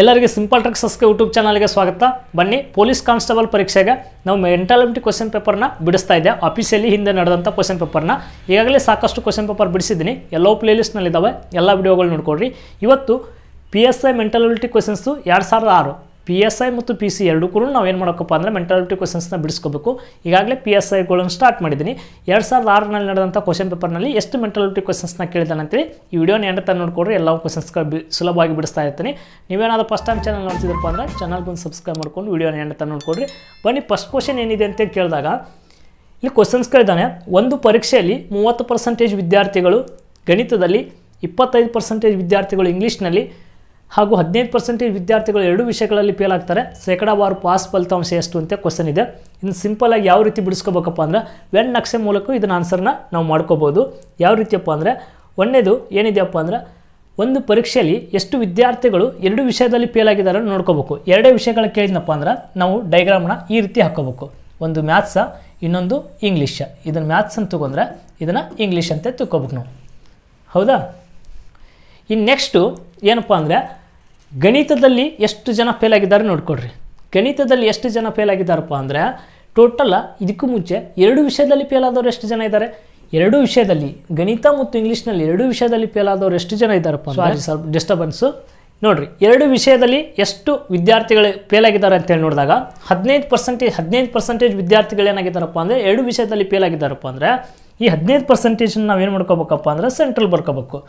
ಎಲ್ಲರಿಗೆ simple trick ಸಸ್ಕ YouTube ಚಾನಲ್ಗೆ ಸ್ವಾಗತ ಬನ್ನಿ ಪೊಲೀಸ್ ಕಾನ್ಸ್ಟೇಬಲ್ ಪರೀಕ್ಷೆಗೆ ನಾವು ಮೆಂಟಾಲಿಟಿ ಕ್ವಶನ್ ಪೇಪರ್ನ ಬಿಡಿಸ್ತಾ ಇದ್ದೆ ಆಫೀಸಲ್ಲಿ ಹಿಂದೆ ನಡೆದಂಥ ಕ್ವಶನ್ ಪೇಪರ್ನ ಈಗಾಗಲೇ ಸಾಕಷ್ಟು ಕ್ವಶನ್ ಪೇಪರ್ ಬಿಡಿಸಿದ್ದೀನಿ ಎಲ್ಲೋ ಪ್ಲೇ ಲಿಸ್ಟ್ನಲ್ಲಿದ್ದಾವೆ ಎಲ್ಲ ವಿಡಿಯೋಗಳು ನೋಡ್ಕೊಡ್ರಿ ಇವತ್ತು P S I mentality questions ಎರಡು ಸಾವಿರದ ಆರು ಪಿ ಎಸ್ ಐ ಮತ್ತು ಪಿ ಸಿ ಎರಡು ಕೂಡ ನಾವು ಏನು ಮಾಡೋಕ್ಕಪ್ಪ ಅಂದರೆ ಮೆಂಟಾಲಿಟಿ ಕ್ವಶನ್ಸ್ನ ಬಿಡಿಸ್ಕೋಬೇಕು ಈಗಾಗಲೇ ಪಿ ಎಸ್ ಐಗಳನ್ನು ಸ್ಟಾರ್ಟ್ ಮಾಡಿದ್ದೀನಿ ಎರಡು ಸಾವಿರದ ಆರರಲ್ಲಿ ನಡೆದಂಥ ಕ್ವಶನ್ ಪೇಪರ್ನಲ್ಲಿ ಎಷ್ಟು ಮೆಂಟಾಲಿಟಿ ಕ್ವಶನ್ಸ್ನ ಕೇಳಿದ್ದಾನೆ ಅಂತೇಳಿ ಈ ವಿಡಿಯೋ ನೆಂಡ್ತಾನೆ ನೋಡಿಕೊಂಡ್ರೆ ಎಲ್ಲ ಕ್ವಶನ್ಸ್ಗಳು ಬಿ ಸುಲಭವಾಗಿ ಬಿಡಿಸ್ತಾ ಇರ್ತೀನಿ ನೀವೇನಾದರೂ ಫಸ್ಟ್ ಟೈಮ್ ಚಾನಲ್ ನೋಡ್ತಿದ್ರಪ್ಪ ಅಂದರೆ ಚಾನಲ್ ಬಂದು ಸಬ್ಸ್ಕ್ರೈಬ್ ಮಾಡ್ಕೊಂಡು ವಿಡಿಯೋ ನೆಂಡ್ತಾನೆ ನೋಡ್ಕೊಡ್ರಿ ಬನ್ನಿ ಫಸ್ಟ್ ಕ್ವಶನ್ ಏನಿದೆ ಅಂತ ಕೇಳಿದಾಗ ಇಲ್ಲಿ ಕ್ವಶನ್ಸ್ ಕೇಳಿದ್ದಾನೆ ಒಂದು ಪರೀಕ್ಷೆಯಲ್ಲಿ ಮೂವತ್ತು ಪರ್ಸೆಂಟೇಜ್ ವಿದ್ಯಾರ್ಥಿಗಳು ಗಣಿತದಲ್ಲಿ ಇಪ್ಪತ್ತೈದು ಪರ್ಸೆಂಟೇಜ್ ವಿದ್ಯಾರ್ಥಿಗಳು ಇಂಗ್ಲೀಷ್ನಲ್ಲಿ ಹಾಗೂ ಹದಿನೈದು ಪರ್ಸೆಂಟೇಜ್ ವಿದ್ಯಾರ್ಥಿಗಳು ಎರಡು ವಿಷಯಗಳಲ್ಲಿ ಫೇಲ್ ಆಗ್ತಾರೆ ಶೇಕಡಾವಾರು ಪಾಸ್ ಫಲಿತಾಂಶ ಎಷ್ಟು ಅಂತ ಕ್ವಶನ್ ಇದೆ ಇನ್ನು ಸಿಂಪಲಾಗಿ ಯಾವ ರೀತಿ ಬಿಡಿಸ್ಕೋಬೇಕಪ್ಪ ಅಂದರೆ ವೆನ್ ನಕ್ಷೆ ಮೂಲಕ ಇದನ್ನ ಆನ್ಸರ್ನ ನಾವು ಮಾಡ್ಕೋಬೋದು ಯಾವ ರೀತಿಯಪ್ಪ ಅಂದರೆ ಒಂದೇದು ಏನಿದೆಯಪ್ಪ ಅಂದರೆ ಒಂದು ಪರೀಕ್ಷೆಯಲ್ಲಿ ಎಷ್ಟು ವಿದ್ಯಾರ್ಥಿಗಳು ಎರಡು ವಿಷಯದಲ್ಲಿ ಫೇಲ್ ಆಗಿದ್ದಾರೆ ನೋಡ್ಕೋಬೇಕು ಎರಡೇ ವಿಷಯಗಳ ಕೇಳಿದ್ನಪ್ಪ ಅಂದ್ರೆ ನಾವು ಡೈಗ್ರಾಮ್ನ ಈ ರೀತಿ ಹಾಕೋಬೇಕು ಒಂದು ಮ್ಯಾಥ್ಸ ಇನ್ನೊಂದು ಇಂಗ್ಲೀಷ ಇದನ್ನು ಮ್ಯಾಥ್ಸ್ ಅಂತ ತಗೊಂಡ್ರೆ ಇದನ್ನು ಇಂಗ್ಲೀಷ್ ಅಂತ ತಿಳ್ಕೊಬೇಕು ನಾವು ಹೌದಾ ಇನ್ನು ನೆಕ್ಸ್ಟು ಏನಪ್ಪ ಅಂದರೆ ಗಣಿತದಲ್ಲಿ ಎಷ್ಟು ಜನ ಫೇಲ್ ಆಗಿದ್ದಾರೆ ನೋಡ್ಕೊಡ್ರಿ ಗಣಿತದಲ್ಲಿ ಎಷ್ಟು ಜನ ಫೇಲ್ ಆಗಿದ್ದಾರಪ್ಪ ಅಂದರೆ ಟೋಟಲ್ ಇದಕ್ಕೂ ಮುಂಚೆ ಎರಡು ವಿಷಯದಲ್ಲಿ ಫೇಲ್ ಆದವರು ಎಷ್ಟು ಜನ ಇದ್ದಾರೆ ಎರಡು ವಿಷಯದಲ್ಲಿ ಗಣಿತ ಮತ್ತು ಇಂಗ್ಲೀಷ್ನಲ್ಲಿ ಎರಡು ವಿಷಯದಲ್ಲಿ ಫೇಲ್ ಆದವರು ಎಷ್ಟು ಜನ ಇದ್ದಾರಪ್ಪ ಸಾರಿ ಸ್ವಲ್ಪ ಡಿಸ್ಟರ್ಬೆನ್ಸು ನೋಡ್ರಿ ಎರಡು ವಿಷಯದಲ್ಲಿ ಎಷ್ಟು ವಿದ್ಯಾರ್ಥಿಗಳು ಫೇಲ್ ಆಗಿದ್ದಾರೆ ಅಂತೇಳಿ ನೋಡಿದಾಗ ಹದಿನೈದು ಪರ್ಸೆಂಟೇಜ್ ಹದಿನೈದು ಪರ್ಸೆಂಟೇಜ್ ವಿದ್ಯಾರ್ಥಿಗಳು ಏನಾಗಿದ್ದಾರಪ್ಪ ಅಂದರೆ ಎರಡು ವಿಷಯದಲ್ಲಿ ಫೇಲ್ ಆಗಿದ್ದಾರಪ್ಪ ಅಂದರೆ ಈ ಹದಿನೈದು ಪರ್ಸೆಂಟೇಜನ್ನು ನಾವೇನು ಮಾಡ್ಕೋಬೇಕಪ್ಪ ಅಂದರೆ ಸೆಂಟ್ರಲ್ ಬರ್ಕೋಬೇಕು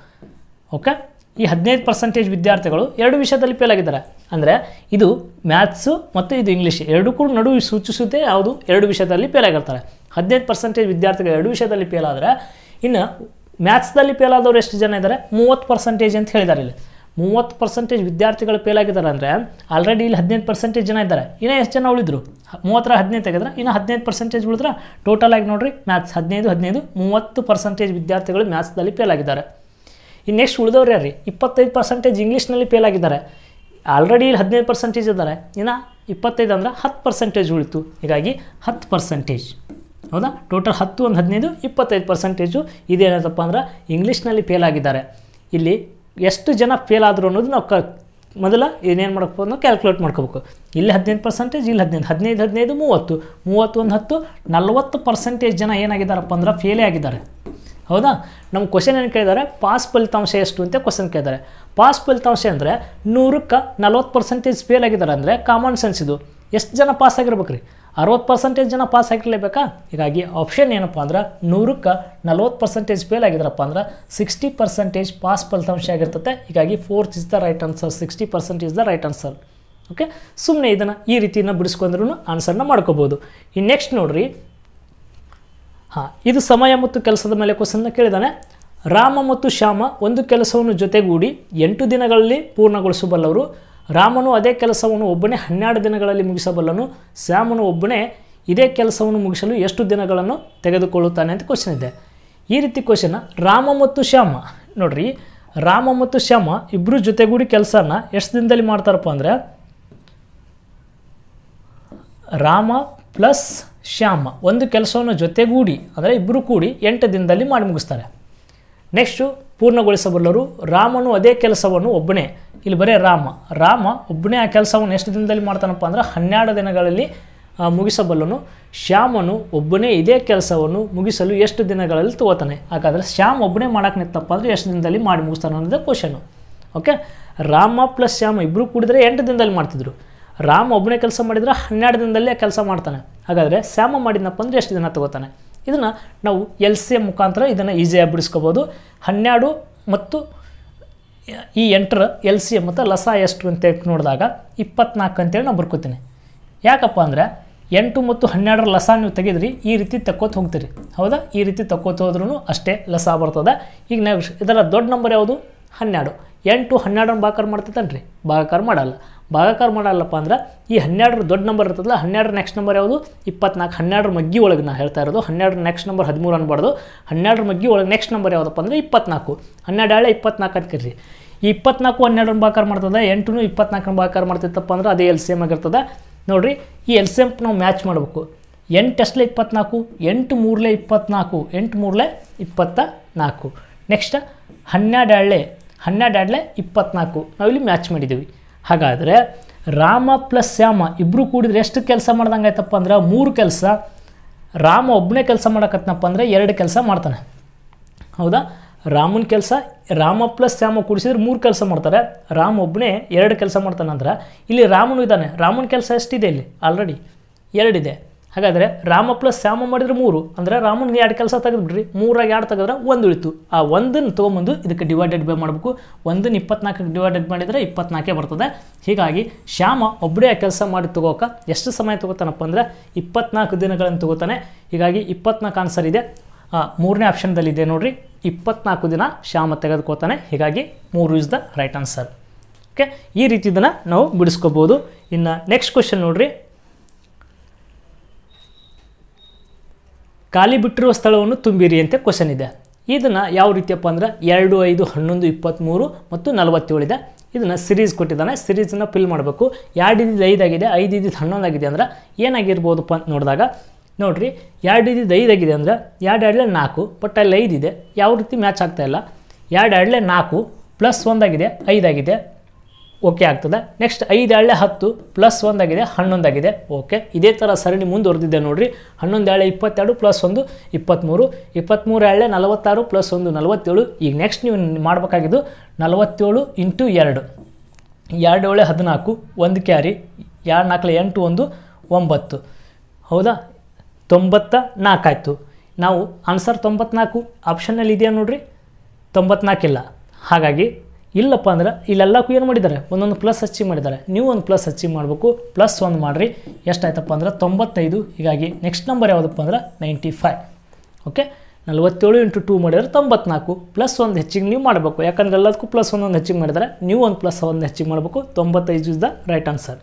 ಓಕೆ ಈ ಹದಿನೈದು ಪರ್ಸೆಂಟೇಜ್ ವಿದ್ಯಾರ್ಥಿಗಳು ಎರಡು ವಿಷಯದಲ್ಲಿ ಫೇಲ್ ಆಗಿದ್ದಾರೆ ಅಂದರೆ ಇದು ಮ್ಯಾಥ್ಸು ಮತ್ತು ಇದು ಇಂಗ್ಲೀಷ್ ಎರಡು ಕೂಡ ನಡುವೆ ಸೂಚಿಸುತ್ತೆ ಯಾವುದು ಎರಡು ವಿಷಯದಲ್ಲಿ ಫೇಲ್ ಆಗಿರ್ತಾರೆ ಹದಿನೈದು ಪರ್ಸೆಂಟೇಜ್ ವಿದ್ಯಾರ್ಥಿಗಳು ಎರಡು ವಿಷಯದಲ್ಲಿ ಫೇಲ್ ಆದರೆ ಇನ್ನು ಮ್ಯಾಥ್ಸ್ದಲ್ಲಿ ಫೇಲ್ ಆದವರು ಎಷ್ಟು ಜನ ಇದ್ದಾರೆ ಮೂವತ್ತು ಪರ್ಸೆಂಟೇಜ್ ಅಂತ ಹೇಳಿದ್ದಾರೆ ಇಲ್ಲಿ ಮೂವತ್ತು ಪರ್ಸೆಂಟೇಜ್ ವಿದ್ಯಾರ್ಥಿಗಳು ಫೇಲ್ ಆಗಿದ್ದಾರೆ ಅಂದರೆ ಆಲ್ರೆಡಿ ಇಲ್ಲಿ ಹದಿನೈದು ಪರ್ಸೆಂಟೇಜ್ ಜನ ಇದ್ದಾರೆ ಇನ್ನೂ ಎಷ್ಟು ಜನ ಉಳಿದ್ರು ಮೂವತ್ತರ ಹದಿನೈದು ತೆಗೆದ್ರೆ ಇನ್ನು ಹದಿನೈದು ಪರ್ಸೆಂಟೇಜ್ ಉಳಿದ್ರೆ ಟೋಟಲ್ ಆಗಿ ನೋಡಿರಿ ಮ್ಯಾಥ್ಸ್ ಹದಿನೈದು ಹದಿನೈದು ಮೂವತ್ತು ಪರ್ಸೆಂಟೇಜ್ ವಿದ್ಯಾರ್ಥಿಗಳು ಮ್ಯಾಥ್ಸ್ದಲ್ಲಿ ಫೇಲ್ ಆಗಿದ್ದಾರೆ ಇನ್ನು ನೆಕ್ಸ್ಟ್ ಉಳಿದವ್ರು ಯಾರು ಇಪ್ಪತ್ತೈದು ಪರ್ಸೆಂಟೇಜ್ ಇಂಗ್ಲೀಷ್ನಲ್ಲಿ ಫೇಲ್ ಆಗಿದ್ದಾರೆ ಆಲ್ರೆಡಿ ಇಲ್ಲಿ ಹದಿನೈದು ಪರ್ಸೆಂಟೇಜ್ ಇದ್ದಾರೆ ಇನ್ನು ಇಪ್ಪತ್ತೈದು ಅಂದ್ರೆ ಹತ್ತು ಪರ್ಸೆಂಟೇಜ್ ಉಳಿತು ಹೀಗಾಗಿ ಹತ್ತು ಪರ್ಸೆಂಟೇಜ್ ಹೌದಾ ಟೋಟಲ್ ಹತ್ತು ಒಂದು ಹದಿನೈದು ಇಪ್ಪತ್ತೈದು ಪರ್ಸೆಂಟೇಜು ಇದೇನಪ್ಪ ಅಂದ್ರೆ ಇಂಗ್ಲೀಷ್ನಲ್ಲಿ ಫೇಲ್ ಆಗಿದ್ದಾರೆ ಇಲ್ಲಿ ಎಷ್ಟು ಜನ ಫೇಲ್ ಆದರೂ ಅನ್ನೋದು ನಾವು ಕ ಮೊದಲು ಏನೇನು ಮಾಡಬೇಕು ಅನ್ನೋ ಕ್ಯಾಲ್ಕುಲೇಟ್ ಮಾಡ್ಕೋಬೇಕು ಇಲ್ಲಿ ಹದಿನೈದು ಪರ್ಸೆಂಟೇಜ್ ಇಲ್ಲಿ ಹದಿನೈದು ಹದಿನೈದು ಹದಿನೈದು ಮೂವತ್ತು ಮೂವತ್ತೊಂದು ಹತ್ತು ನಲ್ವತ್ತು ಪರ್ಸೆಂಟೇಜ್ ಜನ ಏನಾಗಿದ್ದಾರಪ್ಪ ಅಂದ್ರೆ ಫೇಲೇ ಆಗಿದ್ದಾರೆ ಹೌದಾ ನಮ್ಮ ಕ್ವಶನ್ ಏನು ಕೇಳಿದ್ದಾರೆ ಪಾಸ್ ಫಲಿತಾಂಶ ಎಷ್ಟು ಅಂತ ಕ್ವಶನ್ ಕೇಳಿದ್ದಾರೆ ಪಾಸ್ ಫಲಿತಾಂಶ ಅಂದರೆ ನೂರಕ್ಕೆ ನಲ್ವತ್ತು ಪರ್ಸೆಂಟೇಜ್ ಫೇಲ್ ಆಗಿದ್ದಾರೆ ಅಂದರೆ ಕಾಮನ್ ಸೆನ್ಸ್ ಇದು ಎಷ್ಟು ಜನ ಪಾಸ್ ಆಗಿರ್ಬೇಕು ರೀ ಅರವತ್ತು ಪರ್ಸೆಂಟೇಜ್ ಜನ ಪಾಸ್ ಆಗಿರಲೇಬೇಕಾ ಹೀಗಾಗಿ ಆಪ್ಷನ್ ಏನಪ್ಪ ಅಂದ್ರೆ ನೂರಕ್ಕೆ ನಲ್ವತ್ತು ಪರ್ಸೆಂಟೇಜ್ ಫೇಲ್ ಆಗಿದ್ರಪ್ಪ ಅಂದ್ರೆ ಸಿಕ್ಸ್ಟಿ ಪರ್ಸೆಂಟೇಜ್ ಪಾಸ್ ಫಲಿತಾಂಶ ಆಗಿರ್ತದೆ ಹೀಗಾಗಿ fourth is the right answer sixty percent is the right answer okay ಸುಮ್ಮನೆ ಇದನ್ನು ಈ ರೀತಿಯನ್ನು ಬಿಡಿಸ್ಕೊಂಡ್ರೂ ಆನ್ಸರ್ನ ಮಾಡ್ಕೋಬೋದು ಈ ನೆಕ್ಸ್ಟ್ ನೋಡಿರಿ ಹಾಂ ಇದು ಸಮಯ ಮತ್ತು ಕೆಲಸದ ಮೇಲೆ ಕ್ವಶನ್ನ ಕೇಳಿದಾನೆ ರಾಮ ಮತ್ತು ಶ್ಯಾಮ ಒಂದು ಕೆಲಸವನ್ನು ಜೊತೆಗೂಡಿ ಎಂಟು ದಿನಗಳಲ್ಲಿ ಪೂರ್ಣಗೊಳಿಸಬಲ್ಲವರು ರಾಮನು ಅದೇ ಕೆಲಸವನ್ನು ಒಬ್ಬನೇ ಹನ್ನೆರಡು ದಿನಗಳಲ್ಲಿ ಮುಗಿಸಬಲ್ಲನು ಶ್ಯಾಮನು ಒಬ್ಬನೇ ಇದೇ ಕೆಲಸವನ್ನು ಮುಗಿಸಲು ಎಷ್ಟು ದಿನಗಳನ್ನು ತೆಗೆದುಕೊಳ್ಳುತ್ತಾನೆ ಅಂತ ಕ್ವಶನ್ ಇದೆ ಈ ರೀತಿ ಕ್ವಶನ್ ರಾಮ ಮತ್ತು ಶ್ಯಾಮ ನೋಡ್ರಿ ರಾಮ ಮತ್ತು ಶ್ಯಾಮ ಇಬ್ಬರು ಜೊತೆಗೂಡಿ ಕೆಲಸನ ಎಷ್ಟು ದಿನದಲ್ಲಿ ಮಾಡ್ತಾರಪ್ಪ ಅಂದರೆ ರಾಮ ಪ್ಲಸ್ ಶ್ಯಾಮ ಒಂದು ಕೆಲಸವನ್ನು ಜೊತೆಗೂಡಿ ಅಂದರೆ ಇಬ್ಬರು ಕೂಡಿ ಎಂಟು ದಿನದಲ್ಲಿ ಮಾಡಿ ಮುಗಿಸ್ತಾರೆ ನೆಕ್ಸ್ಟು ಪೂರ್ಣಗೊಳಿಸಬಲ್ಲರು ರಾಮನು ಅದೇ ಕೆಲಸವನ್ನು ಒಬ್ಬನೇ ಇಲ್ಲಿ ಬರೀ ರಾಮ ರಾಮ ಒಬ್ಬನೇ ಆ ಕೆಲಸವನ್ನು ಎಷ್ಟು ದಿನದಲ್ಲಿ ಮಾಡ್ತಾನಪ್ಪ ಅಂದ್ರೆ ಹನ್ನೆರಡು ದಿನಗಳಲ್ಲಿ ಮುಗಿಸಬಲ್ಲನು ಶ್ಯಾಮನು ಒಬ್ಬನೇ ಇದೇ ಕೆಲಸವನ್ನು ಮುಗಿಸಲು ಎಷ್ಟು ದಿನಗಳಲ್ಲಿ ತಗೋತಾನೆ ಹಾಗಾದರೆ ಶ್ಯಾಮ್ ಒಬ್ಬನೇ ಮಾಡೋಕೆ ನಿಂತಪ್ಪ ಅಂದರೆ ಎಷ್ಟು ದಿನದಲ್ಲಿ ಮಾಡಿ ಮುಗಿಸ್ತಾನೆ ಅನ್ನೋದೇ question okay Rama plus Shyama ಇಬ್ಬರು ಕೂಡಿದರೆ ಎಂಟು ದಿನದಲ್ಲಿ ಮಾಡ್ತಿದ್ರು ರಾಮ್ ಒಬ್ಬನೇ ಕೆಲಸ ಮಾಡಿದರೆ ಹನ್ನೆರಡು ದಿನದಲ್ಲೇ ಕೆಲಸ ಮಾಡ್ತಾನೆ ಹಾಗಾದರೆ ಸ್ಯಾಮ ಮಾಡಿದ್ನಪ್ಪ ಅಂದರೆ ಎಷ್ಟು ದಿನ ತಗೋತಾನೆ ಇದನ್ನು ನಾವು ಎಲ್ ಸಿ ಎ ಮುಖಾಂತರ ಇದನ್ನು ಈಸಿಯಾಗಿ ಬಿಡಿಸ್ಕೋಬೋದು ಹನ್ನೆರಡು ಮತ್ತು ಈ ಎಂಟರ ಎಲ್ ಸಿ ಎ ಮತ್ತು ಲಸ ಎಷ್ಟು ಅಂತ ನೋಡಿದಾಗ ಇಪ್ಪತ್ನಾಲ್ಕು ಅಂತೇಳಿ ನಾವು ಬರ್ಕೋತೀನಿ ಯಾಕಪ್ಪ ಅಂದರೆ ಎಂಟು ಮತ್ತು ಹನ್ನೆರಡರ ಲಸ ನೀವು ತೆಗೆದ್ರಿ ಈ ರೀತಿ ತಕ್ಕೋತ ಹೋಗ್ತೀರಿ ಹೌದಾ ಈ ರೀತಿ ತಕ್ಕೋತ ಹೋದ್ರೂ ಅಷ್ಟೇ ಲಸ ಬರ್ತದೆ ಈಗ ನಾವು ಇದರ ದೊಡ್ಡ ನಂಬರ್ ಯಾವುದು ಹನ್ನೆರಡು ಎಂಟು ಹನ್ನೆರಡನ್ನು ಭಾಗಕಾರ ಮಾಡ್ತೈತನ್ರಿ ಭಾಗಕಾರ ಮಾಡಲ್ಲ ಭಾಗಾಕಾರ ಮಾಡಲ್ಲಪ್ಪ ಅಂದ್ರೆ ಈ ಹನ್ನೆರಡರ ದೊಡ್ಡ ನಂಬರ್ ಇರ್ತದಲ್ಲ ಹನ್ನೆರಡು ನೆಕ್ಸ್ಟ್ ನಂಬರ್ ಯಾವುದು ಇಪ್ಪತ್ನಾಲ್ಕು ಹನ್ನೆರಡರ ಮಗ್ಗಿ ಒಳಗೆ ನಾ ಹೇಳ್ತಾ ಇರೋದು ಹನ್ನೆರಡರ ನೆಕ್ಸ್ಟ್ ನಂಬರ್ ಹದಿಮೂರು ಅನ್ಬಾರ್ದು ಹನ್ನೆರಡು ಮಗ್ಗಿ ಒಳಗೆ ನೆಕ್ಸ್ಟ್ ನಂಬರ್ ಯಾವುದಪ್ಪ ಅಂದರೆ ಇಪ್ಪತ್ನಾಲ್ಕು ಹನ್ನೆರಡು ಹೇಳಿ ಇಪ್ಪತ್ನಾಲ್ಕು ಅಂತ ಈ ಇಪ್ಪತ್ನಾಲ್ಕು ಹನ್ನೆರಡು ಭಾಕಾರ ಮಾಡ್ತದೆ ಎಂಟು ಇಪ್ಪತ್ನಾಲ್ಕನ ಭಾಕಾರ ಮಾಡ್ತಿತ್ತಪ್ಪ ಅಂದ್ರೆ ಅದೇ ಎಲ್ ಸಿ ಎಮ್ ಆಗಿರ್ತದೆ ನೋಡಿರಿ ಈ ಎಲ್ ಸಿ ಎಮ್ ನಾವು ಮ್ಯಾಚ್ ಮಾಡಬೇಕು ಎಂಟು ಅಷ್ಟಲೇ ಇಪ್ಪತ್ನಾಲ್ಕು ಎಂಟು ಮೂರಲೇ ಇಪ್ಪತ್ನಾಲ್ಕು ಎಂಟು ಮೂರಲೇ ಇಪ್ಪತ್ತ ನಾಲ್ಕು ನೆಕ್ಸ್ಟ್ ಹನ್ನೆರಡು ಎರಡಲೇ ಹನ್ನೆರಡು ಎರಡಲೇ ಇಪ್ಪತ್ನಾಲ್ಕು ನಾವಿಲ್ಲಿ ಮ್ಯಾಚ್ ಮಾಡಿದ್ದೀವಿ ಹಾಗಾದರೆ ರಾಮ ಪ್ಲಸ್ ಶ್ಯಾಮ ಇಬ್ಬರು ಕೂಡಿದ್ರೆ ಎಷ್ಟು ಕೆಲಸ ಮಾಡ್ದಂಗೆ ಆಯ್ತಪ್ಪ ಅಂದ್ರೆ ಮೂರು ಕೆಲಸ ರಾಮ ಒಬ್ಬನೇ ಕೆಲಸ ಮಾಡಕತ್ನಪ್ಪ ಅಂದರೆ ಎರಡು ಕೆಲಸ ಮಾಡ್ತಾನೆ ಹೌದಾ ರಾಮನ ಕೆಲಸ ರಾಮ ಪ್ಲಸ್ ಶ್ಯಾಮ ಕೂಡಿಸಿದ್ರೆ ಮೂರು ಕೆಲಸ ಮಾಡ್ತಾರೆ ರಾಮ ಒಬ್ಬನೇ ಎರಡು ಕೆಲಸ ಮಾಡ್ತಾನೆ ಅಂದ್ರೆ ಇಲ್ಲಿ ರಾಮನು ಇದ್ದಾನೆ ರಾಮನ ಕೆಲಸ ಎಷ್ಟಿದೆ ಇಲ್ಲಿ ಆಲ್ರೆಡಿ ಎರಡಿದೆ ಹಾಗಾದರೆ ರಾಮ ಪ್ಲಸ್ ಶ್ಯಾಮ ಮಾಡಿದ್ರೆ ಮೂರು ಅಂದರೆ ರಾಮನಿಗೆ ಎರಡು ಕೆಲಸ ತೆಗೆದ್ಬಿಡ್ರಿ ಮೂರಾಗಿ ಎರಡು ತೆಗೆದ್ರೆ ಒಂದು ಉಳಿತು ಆ ಒಂದನ್ನು ತೊಗೊಂಬಂದು ಇದಕ್ಕೆ ಡಿವೈಡೆಡ್ ಬೈ ಮಾಡಬೇಕು ಒಂದನ್ನು ಇಪ್ಪತ್ನಾಲ್ಕಕ್ಕೆ ಡಿವೈಡೆಡ್ ಮಾಡಿದರೆ ಇಪ್ಪತ್ನಾಲ್ಕೇ ಬರ್ತದೆ ಹೀಗಾಗಿ ಶ್ಯಾಮ ಒಬ್ಬಳೇ ಆ ಕೆಲಸ ಮಾಡಿ ತಗೋಕೆ ಎಷ್ಟು ಸಮಯ ತೊಗೋತಾನಪ್ಪ ಅಂದರೆ ಇಪ್ಪತ್ನಾಲ್ಕು ದಿನಗಳನ್ನು ತಗೋತಾನೆ ಹೀಗಾಗಿ ಇಪ್ಪತ್ನಾಲ್ಕು ಆನ್ಸರ್ ಇದೆ ಮೂರನೇ ಆಪ್ಷನ್ದಲ್ಲಿದೆ ನೋಡಿರಿ ಇಪ್ಪತ್ನಾಲ್ಕು ದಿನ ಶ್ಯಾಮ ತೆಗೆದುಕೋತಾನೆ ಹೀಗಾಗಿ ಮೂರು is the right answer okay ಈ ರೀತಿ ನಾವು ಬಿಡಿಸ್ಕೋಬೋದು ಇನ್ನು ನೆಕ್ಸ್ಟ್ ಕ್ವಶನ್ ನೋಡಿರಿ ಖಾಲಿ ಬಿಟ್ಟಿರುವ ಸ್ಥಳವನ್ನು ತುಂಬಿರಿ ಅಂತ ಕ್ವಶನ್ ಇದೆ ಇದನ್ನು ಯಾವ ರೀತಿಯಪ್ಪ ಅಂದರೆ ಎರಡು ಐದು ಹನ್ನೊಂದು ಇಪ್ಪತ್ತ್ಮೂರು ಮತ್ತು ನಲವತ್ತೇಳಿದೆ ಇದನ್ನು ಸಿರೀಸ್ ಕೊಟ್ಟಿದ್ದಾನೆ ಸಿರೀಸನ್ನು ಫಿಲ್ ಮಾಡಬೇಕು ಎರಡು ಇದ್ದಿದ್ದು ಐದಾಗಿದೆ ಐದು ಇದ್ದಿದ್ದು ಹನ್ನೊಂದು ಆಗಿದೆ ಅಂದ್ರೆ ಏನಾಗಿರ್ಬೋದಪ್ಪ ಅಂತ ನೋಡಿದಾಗ ನೋಡಿರಿ ಎರಡು ಇದ್ದಿದ್ದು ಐದಾಗಿದೆ ಅಂದರೆ ಎರಡು ಎರಡಲೆ ನಾಲ್ಕು ಬಟ್ ಅಲ್ಲಿ ಐದಿದೆ ಯಾವ ರೀತಿ ಮ್ಯಾಚ್ ಆಗ್ತಾಯಿಲ್ಲ ಎರಡು ಎರಡಲೆ ನಾಲ್ಕು ಪ್ಲಸ್ ಒಂದಾಗಿದೆ ಐದಾಗಿದೆ ಓಕೆ ಆಗ್ತದೆ ನೆಕ್ಸ್ಟ್ ಐದು ಹಳ್ಳೆ ಹತ್ತು ಪ್ಲಸ್ ಒಂದಾಗಿದೆ ಹನ್ನೊಂದಾಗಿದೆ ಓಕೆ ಇದೇ ಥರ ಸರಣಿ ಮುಂದುವರೆದಿದೆ ನೋಡಿರಿ ಹನ್ನೊಂದು ಹಳ್ಳೆ ಇಪ್ಪತ್ತೆರಡು ಪ್ಲಸ್ ಒಂದು ಇಪ್ಪತ್ತ್ಮೂರು ಇಪ್ಪತ್ತ್ಮೂರು ಹಳ್ಳೆ ನಲವತ್ತಾರು ಪ್ಲಸ್ ಒಂದು ನಲವತ್ತೇಳು ಈಗ ನೆಕ್ಸ್ಟ್ ನೀವು ಮಾಡಬೇಕಾಗಿದ್ದು ನಲವತ್ತೇಳು ಇಂಟು ಎರಡು ಎರಡು ಏಳೆ ಹದಿನಾಲ್ಕು ಒಂದು ಕ್ಯಾರಿ ಎರಡು ನಾಲ್ಕು ಎಂಟು ಒಂದು ಒಂಬತ್ತು ಹೌದಾ ತೊಂಬತ್ತ ನಾಲ್ಕಾಯಿತು ನಾವು ಆನ್ಸರ್ ತೊಂಬತ್ನಾಲ್ಕು ಆಪ್ಷನಲ್ಲಿ ಇದೆಯಾ ನೋಡಿರಿ ತೊಂಬತ್ನಾಲ್ಕಿಲ್ಲ ಹಾಗಾಗಿ ಇಲ್ಲಪ್ಪ ಅಂದ್ರೆ ಇಲ್ಲೆಲ್ಲಕ್ಕೂ ಏನು ಮಾಡಿದ್ದಾರೆ ಒಂದೊಂದು ಪ್ಲಸ್ ಅಚೀವ್ ಮಾಡಿದ್ದಾರೆ ನೀವು ಒಂದು ಪ್ಲಸ್ ಅಚೀವ್ ಮಾಡಬೇಕು ಪ್ಲಸ್ ಒಂದು ಮಾಡಿರಿ ಎಷ್ಟಾಯ್ತಪ್ಪ ಅಂದ್ರೆ ತೊಂಬತ್ತೈದು ಹೀಗಾಗಿ ನೆಕ್ಸ್ಟ್ ನಂಬರ್ ಯಾವುದಪ್ಪ ಅಂದ್ರೆ ನೈಂಟಿ ಫೈವ್ ಓಕೆ ನಲವತ್ತೇಳು ಇಂಟು ಟೂ ಮಾಡಿದರೆ ತೊಂಬತ್ನಾಲ್ಕು ಪ್ಲಸ್ ಒಂದು ಹೆಚ್ಚಿಗೆ ನೀವು ಮಾಡಬೇಕು ಯಾಕಂದರೆ ಎಲ್ಲದಕ್ಕೂ ಪ್ಲಸ್ ಒಂದೊಂದು ಹೆಚ್ಚಿಗೆ ಮಾಡಿದರೆ ನೀವು ಒಂದು ಪ್ಲಸ್ ಒಂದು ಹೆಚ್ಚಿಗೆ ಮಾಡಬೇಕು ತೊಂಬತ್ತೈದು is the right answer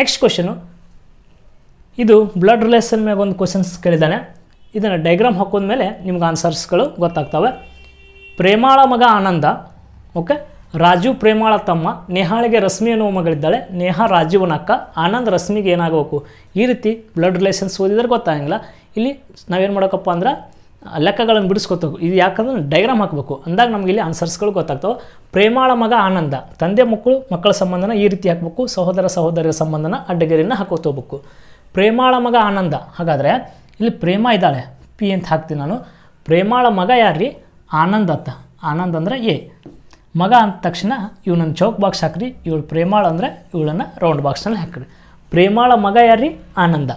next question ಇದು ಬ್ಲಡ್ ರಿಲೇಷನ್ ಮ್ಯಾಗ ಒಂದು ಕ್ವಶನ್ಸ್ ಕೇಳಿದ್ದಾನೆ ಇದನ್ನು ಡೈಗ್ರಾಮ್ ಹಾಕೋದ್ಮೇಲೆ ನಿಮ್ಗೆ ಆನ್ಸರ್ಸ್ಗಳು ಗೊತ್ತಾಗ್ತವೆ ಪ್ರೇಮಾಳ ಮಗ ಆನಂದ ಓಕೆ ರಾಜೀವ್ ಪ್ರೇಮಾಳ ತಮ್ಮ ನೇಹಾಳಿಗೆ ರಶ್ಮಿ ಅನ್ನುವ ಮಗಳಿದ್ದಾಳೆ ನೇಹಾ ರಾಜೀವನ ಅಕ್ಕ ಆನಂದ್ ರಶ್ಮಿಗೆ ಏನಾಗಬೇಕು ಈ ರೀತಿ ಬ್ಲಡ್ ರಿಲೇಷನ್ಸ್ ಓದಿದ್ರೆ ಗೊತ್ತಾಗಂಗಿಲ್ಲ ಇಲ್ಲಿ ನಾವೇನು ಮಾಡೋಕಪ್ಪ ಅಂದ್ರೆ ಲೆಕ್ಕಗಳನ್ನು ಬಿಡಿಸ್ಕೊತಬೇಕು ಇದು ಯಾಕಂದ್ರೆ ಡೈಗ್ರಾಮ್ ಹಾಕಬೇಕು ಅಂದಾಗ ನಮಗೆ ಇಲ್ಲಿ ಆನ್ಸರ್ಸ್ಗಳು ಗೊತ್ತಾಗ್ತವೆ ಪ್ರೇಮಾಳ ಮಗ ಆನಂದ ತಂದೆ ಮಕ್ಕಳು ಮಕ್ಕಳ ಸಂಬಂಧನ ಈ ರೀತಿ ಹಾಕಬೇಕು ಸಹೋದರ ಸಹೋದರಿಯ ಸಂಬಂಧನ ಅಡ್ಡಗೆರೆಯನ್ನು ಹಾಕೋತೋಗ್ಬೇಕು ಪ್ರೇಮಾಳ ಮಗ ಆನಂದ ಹಾಗಾದರೆ ಇಲ್ಲಿ ಪ್ರೇಮ ಇದ್ದಾಳೆ ಪಿ ಅಂತ ಹಾಕ್ತೀನಿ ನಾನು ಪ್ರೇಮಾಳ ಮಗ ಯಾರ್ರಿ ಆನಂದ ಅತ್ತ ಆನಂದ್ ಅಂದರೆ ಎ ಮಗ ಅಂದ ತಕ್ಷಣ ಇವನನ್ನು ಚೌಕ್ ಬಾಕ್ಸ್ ಹಾಕ್ರಿ ಇವಳು ಪ್ರೇಮಾಳ ಅಂದರೆ ಇವಳನ್ನು ರೌಂಡ್ ಬಾಕ್ಸ್ನಲ್ಲಿ ಹಾಕ್ರಿ ಪ್ರೇಮಾಳ ಮಗ ಯಾರ್ರಿ ಆನಂದ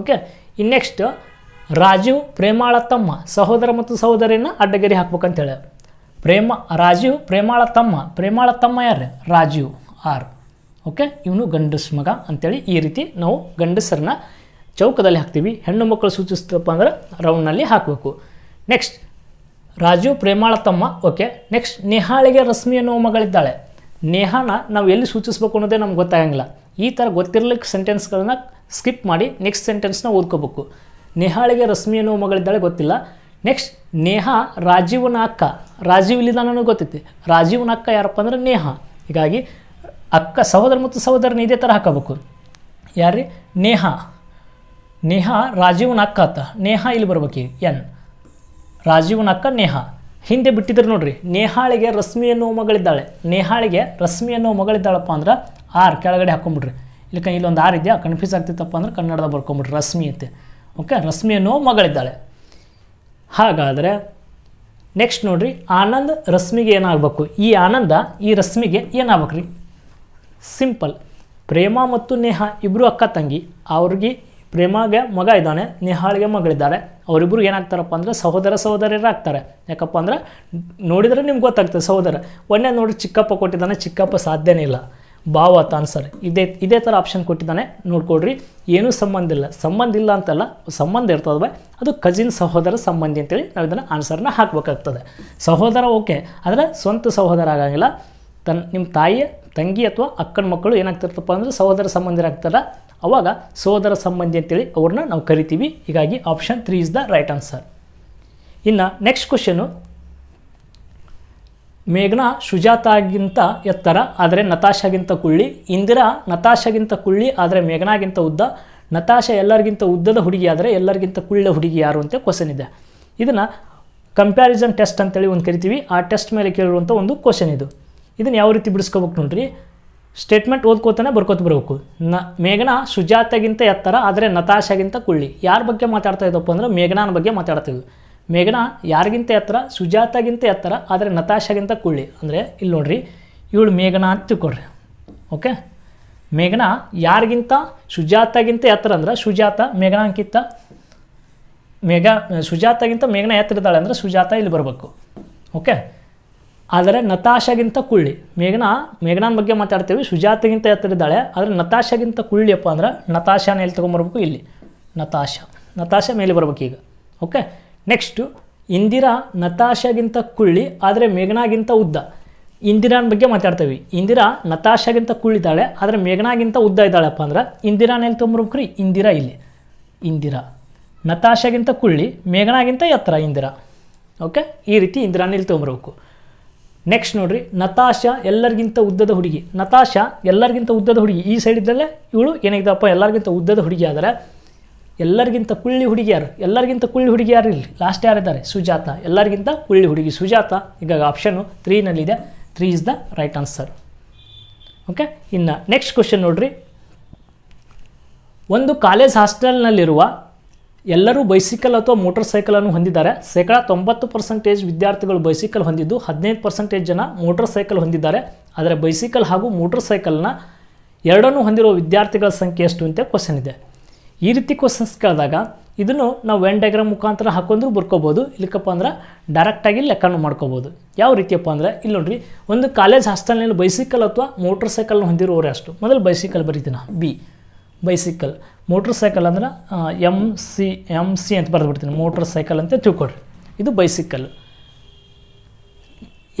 ಓಕೆ ಇನ್ನೆಕ್ಸ್ಟ್ ರಾಜೀವ್ ಪ್ರೇಮಾಳ ತಮ್ಮ ಸಹೋದರ ಮತ್ತು ಸಹೋದರಿನ ಅಡ್ಡಗೆರಿ ಹಾಕ್ಬೇಕಂತ ಹೇಳ ಪ್ರೇಮ ರಾಜೀವ್ ಪ್ರೇಮಾಳ ತಮ್ಮ ಪ್ರೇಮಾಳ ತಮ್ಮ ಯಾರು ರಾಜೀವ್ ಆರ್ ಓಕೆ ಇವನು ಗಂಡಸ್ ಮಗ ಅಂತೇಳಿ ಈ ರೀತಿ ನಾವು ಗಂಡಸರನ್ನ ಚೌಕದಲ್ಲಿ ಹಾಕ್ತೀವಿ ಹೆಣ್ಣು ಮಕ್ಕಳು ಸೂಚಿಸ್ತಪ್ಪ ಅಂದ್ರೆ ರೌಂಡ್ನಲ್ಲಿ ಹಾಕಬೇಕು ನೆಕ್ಸ್ಟ್ ರಾಜೀವ್ ಪ್ರೇಮಾಳ ತಮ್ಮ ಓಕೆ ನೆಕ್ಸ್ಟ್ ನೇಹಾಳಿಗೆ ರಶ್ಮಿ ಅನ್ನೋ ಮಗಳಿದ್ದಾಳೆ ನೇಹಾನ ನಾವು ಎಲ್ಲಿ ಸೂಚಿಸಬೇಕು ಅನ್ನೋದೇ ನಮ್ಗೆ ಗೊತ್ತಾಗಂಗಿಲ್ಲ ಈ ಥರ ಗೊತ್ತಿರಲಿಕ್ಕೆ ಸೆಂಟೆನ್ಸ್ಗಳನ್ನ ಸ್ಕಿಪ್ ಮಾಡಿ ನೆಕ್ಸ್ಟ್ ಸೆಂಟೆನ್ಸ್ನ ಓದ್ಕೋಬೇಕು ನೇಹಾಳಿಗೆ ರಶ್ಮಿ ಅನ್ನೋ ಮಗಳಿದ್ದಾಳೆ ಗೊತ್ತಿಲ್ಲ ನೆಕ್ಸ್ಟ್ ನೇಹಾ ರಾಜೀವನ ಅಕ್ಕ ರಾಜೀವ್ ಇಲ್ಲಿದ್ದಾನೂ ಗೊತ್ತೈತಿ ರಾಜೀವನ ಅಕ್ಕ ಯಾರಪ್ಪ ಅಂದರೆ ನೇಹಾ ಹೀಗಾಗಿ ಅಕ್ಕ ಸಹೋದರ ಮತ್ತು ಸಹೋದರನ ಇದೇ ಥರ ಹಾಕಬೇಕು ಯಾರೀ ನೇಹಾ ನೇಹಾ ರಾಜೀವ್ನ ಅಕ್ಕ ಅತ್ತ ನೇಹಾ ಇಲ್ಲಿ ಬರ್ಬೇಕು ಎನ್ ಅಕ್ಕ ನೇಹಾ ಹಿಂದೆ ಬಿಟ್ಟಿದ್ರು ನೋಡ್ರಿ ನೇಹಾಳಿಗೆ ರಶ್ಮಿ ಅನ್ನೋ ಮಗಳಿದ್ದಾಳೆ ನೇಹಾಳಿಗೆ ರಶ್ಮಿ ಅನ್ನೋ ಮಗಳಿದ್ದಾಳಪ್ಪ ಅಂದ್ರೆ ಆರ್ ಕೆಳಗಡೆ ಹಾಕೊಂಡ್ಬಿಡ್ರಿ ಇಲ್ಲಿ ಇಲ್ಲೊಂದು ಆರ್ ಇದೆಯಾ ಕನ್ಫ್ಯೂಸ್ ಆಗ್ತಿತ್ತಪ್ಪ ಅಂದ್ರೆ ಕನ್ನಡದ ಬರ್ಕೊಂಬಿಟ್ರಿ ರಶ್ಮಿ ಅಂತೆ ಓಕೆ ರಶ್ಮಿ ಅನ್ನೋ ಮಗಳಿದ್ದಾಳೆ ಹಾಗಾದರೆ ನೆಕ್ಸ್ಟ್ ನೋಡ್ರಿ ಆನಂದ್ ರಶ್ಮಿಗೆ ಏನಾಗಬೇಕು ಈ ಆನಂದ ಈ ರಶ್ಮಿಗೆ ಏನಾಗ್ಬೇಕ್ರಿ ಸಿಂಪಲ್ ಪ್ರೇಮ ಮತ್ತು ನೇಹ ಇಬ್ಬರು ಅಕ್ಕ ತಂಗಿ ಅವ್ರಿಗೆ ಪ್ರೇಮಗೆ ಮಗ ಇದ್ದಾನೆ ನೇಹಾಳಿಗೆ ಮಗಳಿದ್ದಾಳೆ ಅವರಿಬ್ಬರು ಏನಾಗ್ತಾರಪ್ಪ ಅಂದರೆ ಸಹೋದರ ಸಹೋದರರಾಗ್ತಾರೆ ಯಾಕಪ್ಪ ಅಂದರೆ ನೋಡಿದರೆ ನಿಮ್ಗೆ ಗೊತ್ತಾಗ್ತದೆ ಸಹೋದರ ಒಂದೇ ನೋಡಿ ಚಿಕ್ಕಪ್ಪ ಕೊಟ್ಟಿದ್ದಾನೆ ಚಿಕ್ಕಪ್ಪ ಸಾಧ್ಯನೇ ಇಲ್ಲ ಭಾವ ಅಂತ ಆನ್ಸರ್ ಇದೇ ಇದೇ ಥರ ಆಪ್ಷನ್ ಕೊಟ್ಟಿದ್ದಾನೆ ನೋಡ್ಕೊಡ್ರಿ ಏನೂ ಸಂಬಂಧ ಇಲ್ಲ ಸಂಬಂಧ ಇಲ್ಲ ಅಂತಲ್ಲ ಸಂಬಂಧ ಇರ್ತದವೆ ಅದು ಕಜಿನ್ ಸಹೋದರ ಸಂಬಂಧಿ ಅಂತೇಳಿ ನಾವು ಇದನ್ನು ಆನ್ಸರ್ನ ಹಾಕ್ಬೇಕಾಗ್ತದೆ ಸಹೋದರ ಓಕೆ ಆದರೆ ಸ್ವಂತ ಸಹೋದರ ಆಗಂಗಿಲ್ಲ ತನ್ನ ನಿಮ್ಮ ತಾಯಿಯ ತಂಗಿ ಅಥವಾ ಅಕ್ಕನ ಮಕ್ಕಳು ಏನಾಗ್ತಿರ್ತಪ್ಪ ಅಂದರೆ ಸಹೋದರ ಸಂಬಂಧಿರಾಗ್ತಾರೆ ಅವಾಗ ಸೋದರ ಸಂಬಂಧಿ ಅಂತೇಳಿ ಅವ್ರನ್ನ ನಾವು ಕರಿತೀವಿ ಹೀಗಾಗಿ option three is the right answer ಇನ್ನು ನೆಕ್ಸ್ಟ್ ಕ್ವಶನು ಮೇಘನಾ ಸುಜಾತಾಗಿಂತ ಎತ್ತರ ಆದರೆ ನತಾಶಾಗಿಂತ ಕುಳ್ಳಿ ಇಂದಿರಾ ನತಾಶಾಗಿಂತ ಕುಳ್ಳಿ ಆದರೆ ಮೇಘನಾಗಿಂತ ಉದ್ದ ನತಾಶಾ ಎಲ್ಲರಿಗಿಂತ ಉದ್ದದ ಹುಡುಗಿ ಆದರೆ ಎಲ್ಲರಿಗಿಂತ ಕುಳ್ಳ ಹುಡುಗಿ ಯಾರು ಅಂತ ಕ್ವಶನ್ ಇದೆ ಇದನ್ನು ಕಂಪ್ಯಾರಿಸನ್ ಟೆಸ್ಟ್ ಅಂತೇಳಿ ಒಂದು ಕರಿತೀವಿ ಆ ಟೆಸ್ಟ್ ಮೇಲೆ ಕೇಳಿರುವಂಥ ಒಂದು ಕ್ವಶನ್ ಇದು ಇದನ್ನು ಯಾವ ರೀತಿ ಬಿಡಿಸ್ಕೋಬೇಕು ನೋಡ್ರಿ ಸ್ಟೇಟ್ಮೆಂಟ್ ಓದ್ಕೋತಾನೆ ಬರ್ಕೋತ ಬರಬೇಕು ನ ಮೇಘನಾ ಸುಜಾತಗಿಂತ ಎತ್ತರ ಆದರೆ ನತಾಶಾಗಿಂತ ಕುಳ್ಳಿ ಯಾರ ಬಗ್ಗೆ ಮಾತಾಡ್ತಾ ಇದ್ದಪ್ಪ ಅಂದ್ರೆ ಮೇಘನಾನ ಬಗ್ಗೆ ಮಾತಾಡ್ತಿದ್ವಿ ಮೇಘನಾ ಯಾರಿಗಿಂತ ಎತ್ತರ ಸುಜಾತಗಿಂತ ಎತ್ತರ ಆದರೆ ನತಾಶಾಗಿಂತ ಕುಳ್ಳಿ ಅಂದರೆ ಇಲ್ಲಿ ನೋಡ್ರಿ ಇವಳು ಮೇಘನಾ ಅಂತ ತಿಳ್ಕೊಡ್ರಿ ಓಕೆ ಮೇಘನಾ ಯಾರಿಗಿಂತ ಸುಜಾತಗಿಂತ ಎತ್ತರ ಅಂದ್ರೆ ಸುಜಾತ ಮೇಘನಾಂಕಿತ್ತ ಮೇಘ ಸುಜಾತಗಿಂತ ಮೇಘನಾ ಎತ್ತರಿದ್ದಾಳೆ ಅಂದರೆ ಸುಜಾತ ಇಲ್ಲಿ ಬರಬೇಕು ಓಕೆ ಆದರೆ ನತಾಶಗಿಂತ ಕುಳ್ಳಿ ಮೇಘನಾ ಮೇಘನಾನ್ ಬಗ್ಗೆ ಮಾತಾಡ್ತೀವಿ ಸುಜಾತಗಿಂತ ಎತ್ತರಿದ್ದಾಳೆ ಆದರೆ ನತಾಶಗಿಂತ ಕುಳ್ಳಿಯಪ್ಪ ಅಂದ್ರೆ ನತಾಶಾನ ಎಲ್ಲಿ ತೊಗೊಂಬರ್ಬೇಕು ಇಲ್ಲಿ ನತಾಶ ನತಾಶ ಮೇಲೆ ಬರ್ಬೇಕು ಈಗ ಓಕೆ ನೆಕ್ಸ್ಟು ಇಂದಿರಾ ನತಾಶಗಿಂತ ಕುಳ್ಳಿ ಆದರೆ ಮೇಘನಾಗಿಂತ ಉದ್ದ ಇಂದಿರಾನ ಬಗ್ಗೆ ಮಾತಾಡ್ತೇವೆ ಇಂದಿರಾ ನತಾಶಗಿಂತ ಕುಳ್ಳಿದ್ದಾಳೆ ಆದರೆ ಮೇಘನಾಗಿಂತ ಉದ್ದ ಇದ್ದಾಳೆಪ್ಪ ಅಂದ್ರೆ ಇಂದಿರಾನ ಎಲ್ಲಿ ತೊಗೊಂಬರ್ಬೇಕು ರೀ ಇಂದಿರಾ ಇಲ್ಲಿ ಇಂದಿರಾ ನತಾಶಗಿಂತ ಕುಳ್ಳಿ ಮೇಘನಾಗಿಂತ ಎತ್ತರ ಇಂದಿರಾ ಓಕೆ ಈ ರೀತಿ ಇಂದಿರಾನ ಇಲ್ಲಿ ತೊಗೊಂಬರ್ಬೇಕು ನೆಕ್ಸ್ಟ್ ನೋಡ್ರಿ ನತಾಶಾ ಎಲ್ಲರಿಗಿಂತ ಉದ್ದದ ಹುಡುಗಿ ನತಾಶಾ ಎಲ್ಲರಿಗಿಂತ ಉದ್ದದ ಹುಡುಗಿ ಈ ಸೈಡ್ ಇವಳು ಏನಾಗಿದ್ದಪ್ಪ ಎಲ್ಲರಿಗಿಂತ ಉದ್ದದ ಹುಡುಗಿ ಆದರೆ ಎಲ್ಲರಿಗಿಂತ ಕುಳ್ಳಿ ಹುಡುಗಿ ಎಲ್ಲರಿಗಿಂತ ಕುಳ್ಳಿ ಹುಡುಗಿ ಯಾರು ಇಲ್ಲಿ ಲಾಸ್ಟ್ ಯಾರಿದ್ದಾರೆ ಸುಜಾತ ಎಲ್ಲರಿಗಿಂತ ಕುಳ್ಳಿ ಹುಡುಗಿ ಸುಜಾತ ಈಗಾಗ ಆಪ್ಷನ್ನು ತ್ರೀನಲ್ಲಿದೆ three is the right answer okay ಇನ್ನು ನೆಕ್ಸ್ಟ್ ಕ್ವಶನ್ ನೋಡ್ರಿ ಒಂದು ಕಾಲೇಜ್ ಹಾಸ್ಟೆಲ್ನಲ್ಲಿರುವ ಎಲ್ಲರೂ ಬೈಸಿಕಲ್ ಅಥವಾ ಮೋಟರ್ ಸೈಕಲನ್ನು ಹೊಂದಿದ್ದಾರೆ ಶೇಕಡ ತೊಂಬತ್ತು ಪರ್ಸೆಂಟೇಜ್ ವಿದ್ಯಾರ್ಥಿಗಳು ಬೈಸಿಕಲ್ ಹೊಂದಿದ್ದು ಹದಿನೈದು ಪರ್ಸೆಂಟೇಜ್ ಜನ ಮೋಟರ್ ಸೈಕಲ್ ಹೊಂದಿದ್ದಾರೆ ಆದರೆ ಬೈಸಿಕಲ್ ಹಾಗೂ ಮೋಟರ್ ಸೈಕಲ್ನ ಎರಡನ್ನೂ ಹೊಂದಿರುವ ವಿದ್ಯಾರ್ಥಿಗಳ ಸಂಖ್ಯೆ ಎಷ್ಟು ಅಂತ ಕ್ವಶನ್ ಇದೆ ಈ ರೀತಿ ಕ್ವಶನ್ಸ್ ಕೇಳಿದಾಗ ಇದನ್ನು ನಾವು ವೆನ್ ಡೈಗ್ರಾಮ್ ಮುಖಾಂತರ ಹಾಕೊಂಡ್ರೂ ಬರ್ಕೋಬೋದು ಇಲ್ಲಕ್ಕಪ್ಪ ಅಂದ್ರೆ ಡೈರೆಕ್ಟಾಗಿ ಲೆಕ್ಕನೂ ಮಾಡ್ಕೋಬೋದು ಯಾವ ರೀತಿಯಪ್ಪ ಅಂದರೆ ಇಲ್ಲಿ ನೋಡ್ರಿ ಒಂದು ಕಾಲೇಜ್ ಹಾಸ್ಟೆಲ್ನಲ್ಲಿ ಬೈಸಿಕಲ್ ಅಥವಾ ಮೋಟರ್ ಸೈಕಲ್ನ ಹೊಂದಿರುವವರೇ ಅಷ್ಟು ಮೊದಲು ಬೈಸಿಕಲ್ ಬರೀತೀನಿ ಬಿ ಬೈಸಿಕಲ್ ಮೋಟ್ರ್ ಸೈಕಲ್ ಅಂದ್ರೆ ಎಮ್ ಸಿ ಎಮ್ ಸಿ ಅಂತ ಬರೆದು ಬಿಡ್ತೀನಿ ಮೋಟ್ರ್ ಸೈಕಲ್ ಅಂತ ತಿಳ್ಕೊಡ್ರಿ ಇದು ಬೈಸಿಕಲ್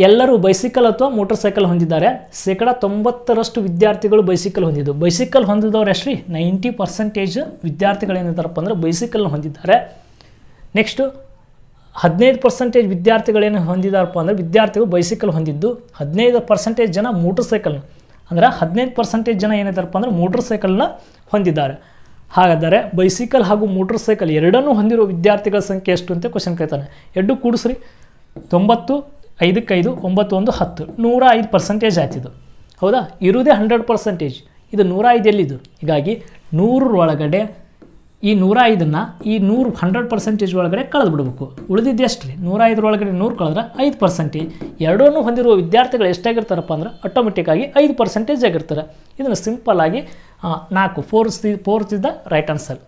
ಎಲ್ಲರೂ ಬೈಸಿಕಲ್ ಅಥವಾ ಮೋಟ್ರ್ ಸೈಕಲ್ ಹೊಂದಿದ್ದಾರೆ ಶೇಕಡ ತೊಂಬತ್ತರಷ್ಟು ವಿದ್ಯಾರ್ಥಿಗಳು ಬೈಸಿಕಲ್ ಹೊಂದಿದ್ದು ಬೈಸಿಕಲ್ ಹೊಂದಿದವ್ರು ಎಷ್ಟು ನೈಂಟಿ ಪರ್ಸೆಂಟೇಜ್ ವಿದ್ಯಾರ್ಥಿಗಳೇನಿದ್ದಾರಪ್ಪ ಅಂದರೆ ಬೈಸಿಕಲ್ ಹೊಂದಿದ್ದಾರೆ ನೆಕ್ಸ್ಟು ಹದಿನೈದು ಪರ್ಸೆಂಟೇಜ್ ವಿದ್ಯಾರ್ಥಿಗಳೇನು ಹೊಂದಿದಾರಪ್ಪ ಅಂದರೆ ವಿದ್ಯಾರ್ಥಿಗಳು ಬೈಸಿಕಲ್ ಹೊಂದಿದ್ದು ಹದಿನೈದು ಪರ್ಸೆಂಟೇಜ್ ಜನ ಮೋಟ್ರ್ ಸೈಕಲ್ ಅಂದರೆ ಹದಿನೈದು ಪರ್ಸೆಂಟೇಜ್ ಜನ ಏನಿದ್ದಾರಪ್ಪ ಅಂದರೆ ಮೋಟ್ರ್ ಸೈಕಲ್ನ ಹೊಂದಿದ್ದಾರೆ ಹಾಗಾದರೆ ಬೈಸಿಕಲ್ ಹಾಗೂ ಮೋಟರ್ ಸೈಕಲ್ ಎರಡನ್ನೂ ಹೊಂದಿರುವ ವಿದ್ಯಾರ್ಥಿಗಳ ಸಂಖ್ಯೆ ಎಷ್ಟು ಅಂತ ಕ್ವಶನ್ ಕೇಳ್ತಾನೆ ಎರಡು ಕೂಡಿಸ್ರಿ ತೊಂಬತ್ತು ಐದಕ್ಕೆ ಐದು ಒಂಬತ್ತು ಒಂದು ಹತ್ತು ನೂರ ಐದು ಪರ್ಸೆಂಟೇಜ್ ಆಯ್ತಿದ್ದು ಹೌದಾ ಇರುವುದೇ ಹಂಡ್ರೆಡ್ ಪರ್ಸೆಂಟೇಜ್ ಇದು ನೂರ ಐದು ಎಲ್ಲಿದ್ದು ಹೀಗಾಗಿ ನೂರರೊಳಗಡೆ ಈ ನೂರ ಐದನ್ನು ಈ ನೂರು ಹಂಡ್ರೆಡ್ ಪರ್ಸೆಂಟೇಜ್ ಒಳಗಡೆ ಕಳೆದ್ಬಿಡ್ಬೇಕು ಉಳಿದಿದ್ದೆಷ್ಟು ರೀ ನೂರ ಐದರೊಳಗಡೆ ನೂರು ಕಳೆದ್ರೆ ಐದು ಪರ್ಸೆಂಟೇಜ್ ಎರಡನ್ನೂ ಹೊಂದಿರುವ ವಿದ್ಯಾರ್ಥಿಗಳು ಎಷ್ಟಾಗಿರ್ತಾರಪ್ಪ ಅಂದ್ರೆ ಆಟೋಮೆಟಿಕ್ಕಾಗಿ ಐದು ಪರ್ಸೆಂಟೇಜ್ ಆಗಿರ್ತಾರೆ ಇದನ್ನು ಸಿಂಪಲ್ಲಾಗಿ ನಾಲ್ಕು ಫೋರ್ಸ್ ಫೋರ್ಸ್ ಇದ್ದ ರೈಟ್ ಆನ್ಸರ್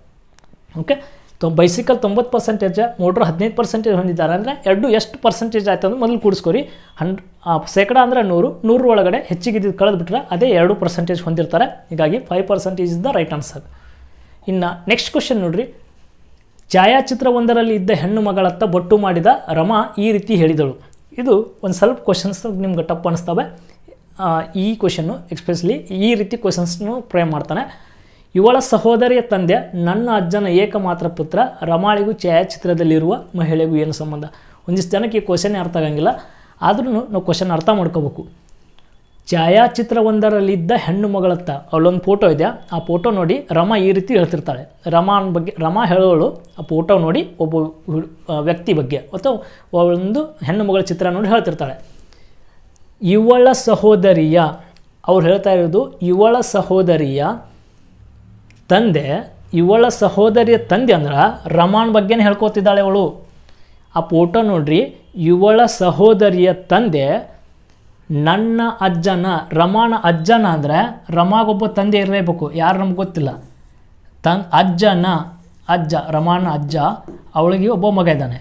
ಓಕೆ ತೊ ಬೈಸಿಕಲ್ ತೊಂಬತ್ತು ಪರ್ಸೆಂಟೇಜ್ ಮೋಟ್ರ್ ಹದಿನೈದು ಪರ್ಸೆಂಟೇಜ್ ಹೊಂದಿದ್ದಾರೆ ಅಂದರೆ ಎರಡು ಎಷ್ಟು ಪರ್ಸೆಂಟೇಜ್ ಆಯ್ತು ಅಂದ್ರೆ ಮೊದಲು ಕೂಡಿಸ್ಕೊರಿ ಹಂಡ್ ಶೇಕಡ ಅಂದರೆ ನೂರು ನೂರು ಒಳಗಡೆ ಹೆಚ್ಚಿಗೆ ಕಳೆದು ಕಳೆದುಬಿಟ್ರೆ ಅದೇ ಎರಡು ಪರ್ಸೆಂಟೇಜ್ ಹೊಂದಿರ್ತಾರೆ ಹೀಗಾಗಿ five percentage is the right answer ಇನ್ನು ನೆಕ್ಸ್ಟ್ ಕ್ವಶನ್ ನೋಡ್ರಿ ಛಾಯಾಚಿತ್ರವೊಂದರಲ್ಲಿ ಇದ್ದ ಹೆಣ್ಣು ಮಗಳತ್ತ ಬೊಟ್ಟು ಮಾಡಿದ ರಮಾ ಈ ರೀತಿ ಹೇಳಿದಳು ಇದು ಒಂದು ಸ್ವಲ್ಪ ಕ್ವಶನ್ಸ್ ನಿಮ್ಗೆ ಟಪ್ ಅನ್ನಿಸ್ತವೆ ಈ ಕ್ವಶನ್ನು ಎಕ್ಸ್ಪೆಷಲಿ ಈ ರೀತಿ ಕ್ವಶನ್ಸ್ನು ಪ್ರೇಮ್ ಮಾಡ್ತಾನೆ ಇವಳ ಸಹೋದರಿಯ ತಂದೆ ನನ್ನ ಅಜ್ಜನ ಏಕಮಾತ್ರ ಪುತ್ರ ರಮಾಳಿಗೂ ಛಾಯಾಚಿತ್ರದಲ್ಲಿರುವ ಮಹಿಳೆಗೂ ಏನು ಸಂಬಂಧ ಒಂದಿಷ್ಟು ಜನಕ್ಕೆ ಈ ಕ್ವಶನ್ ಅರ್ಥ ಆಗಂಗಿಲ್ಲ ಆದ್ರೂ ನಾವು ಕ್ವಶನ್ ಅರ್ಥ ಮಾಡ್ಕೋಬೇಕು ಛಾಯಾಚಿತ್ರವೊಂದರಲ್ಲಿದ್ದ ಹೆಣ್ಣು ಮಗಳತ್ತ ಅವಳೊಂದು ಫೋಟೋ ಇದೆ ಆ ಫೋಟೋ ನೋಡಿ ರಮಾ ಈ ರೀತಿ ಹೇಳ್ತಿರ್ತಾಳೆ ರಮಾನ್ ಬಗ್ಗೆ ರಮಾ ಹೇಳೋಳು ಆ ಫೋಟೋ ನೋಡಿ ಒಬ್ಬ ವ್ಯಕ್ತಿ ಬಗ್ಗೆ ಅಥವಾ ಅವಳೊಂದು ಹೆಣ್ಣು ಮಗಳ ಚಿತ್ರ ನೋಡಿ ಹೇಳ್ತಿರ್ತಾಳೆ ಇವಳ ಸಹೋದರಿಯ ಅವ್ರು ಹೇಳ್ತಾ ಇರೋದು ಇವಳ ಸಹೋದರಿಯ ತಂದೆ ಇವಳ ಸಹೋದರಿಯ ತಂದೆ ಅಂದ್ರೆ ರಮಾನ್ ಬಗ್ಗೆನೇ ಹೇಳ್ಕೊತಿದ್ದಾಳೆ ಅವಳು ಆ ಫೋಟೋ ನೋಡ್ರಿ ಇವಳ ಸಹೋದರಿಯ ತಂದೆ ನನ್ನ ಅಜ್ಜನ ರಮಾನ ಅಜ್ಜನ ಅಂದರೆ ರಮಾಗೊಬ್ಬ ತಂದೆ ಇರಲೇಬೇಕು ಯಾರು ನಮ್ಗೆ ಗೊತ್ತಿಲ್ಲ ತನ್ ಅಜ್ಜನ ಅಜ್ಜ ರಮಾನ ಅಜ್ಜ ಅವಳಿಗೆ ಒಬ್ಬ ಮಗ ಇದ್ದಾನೆ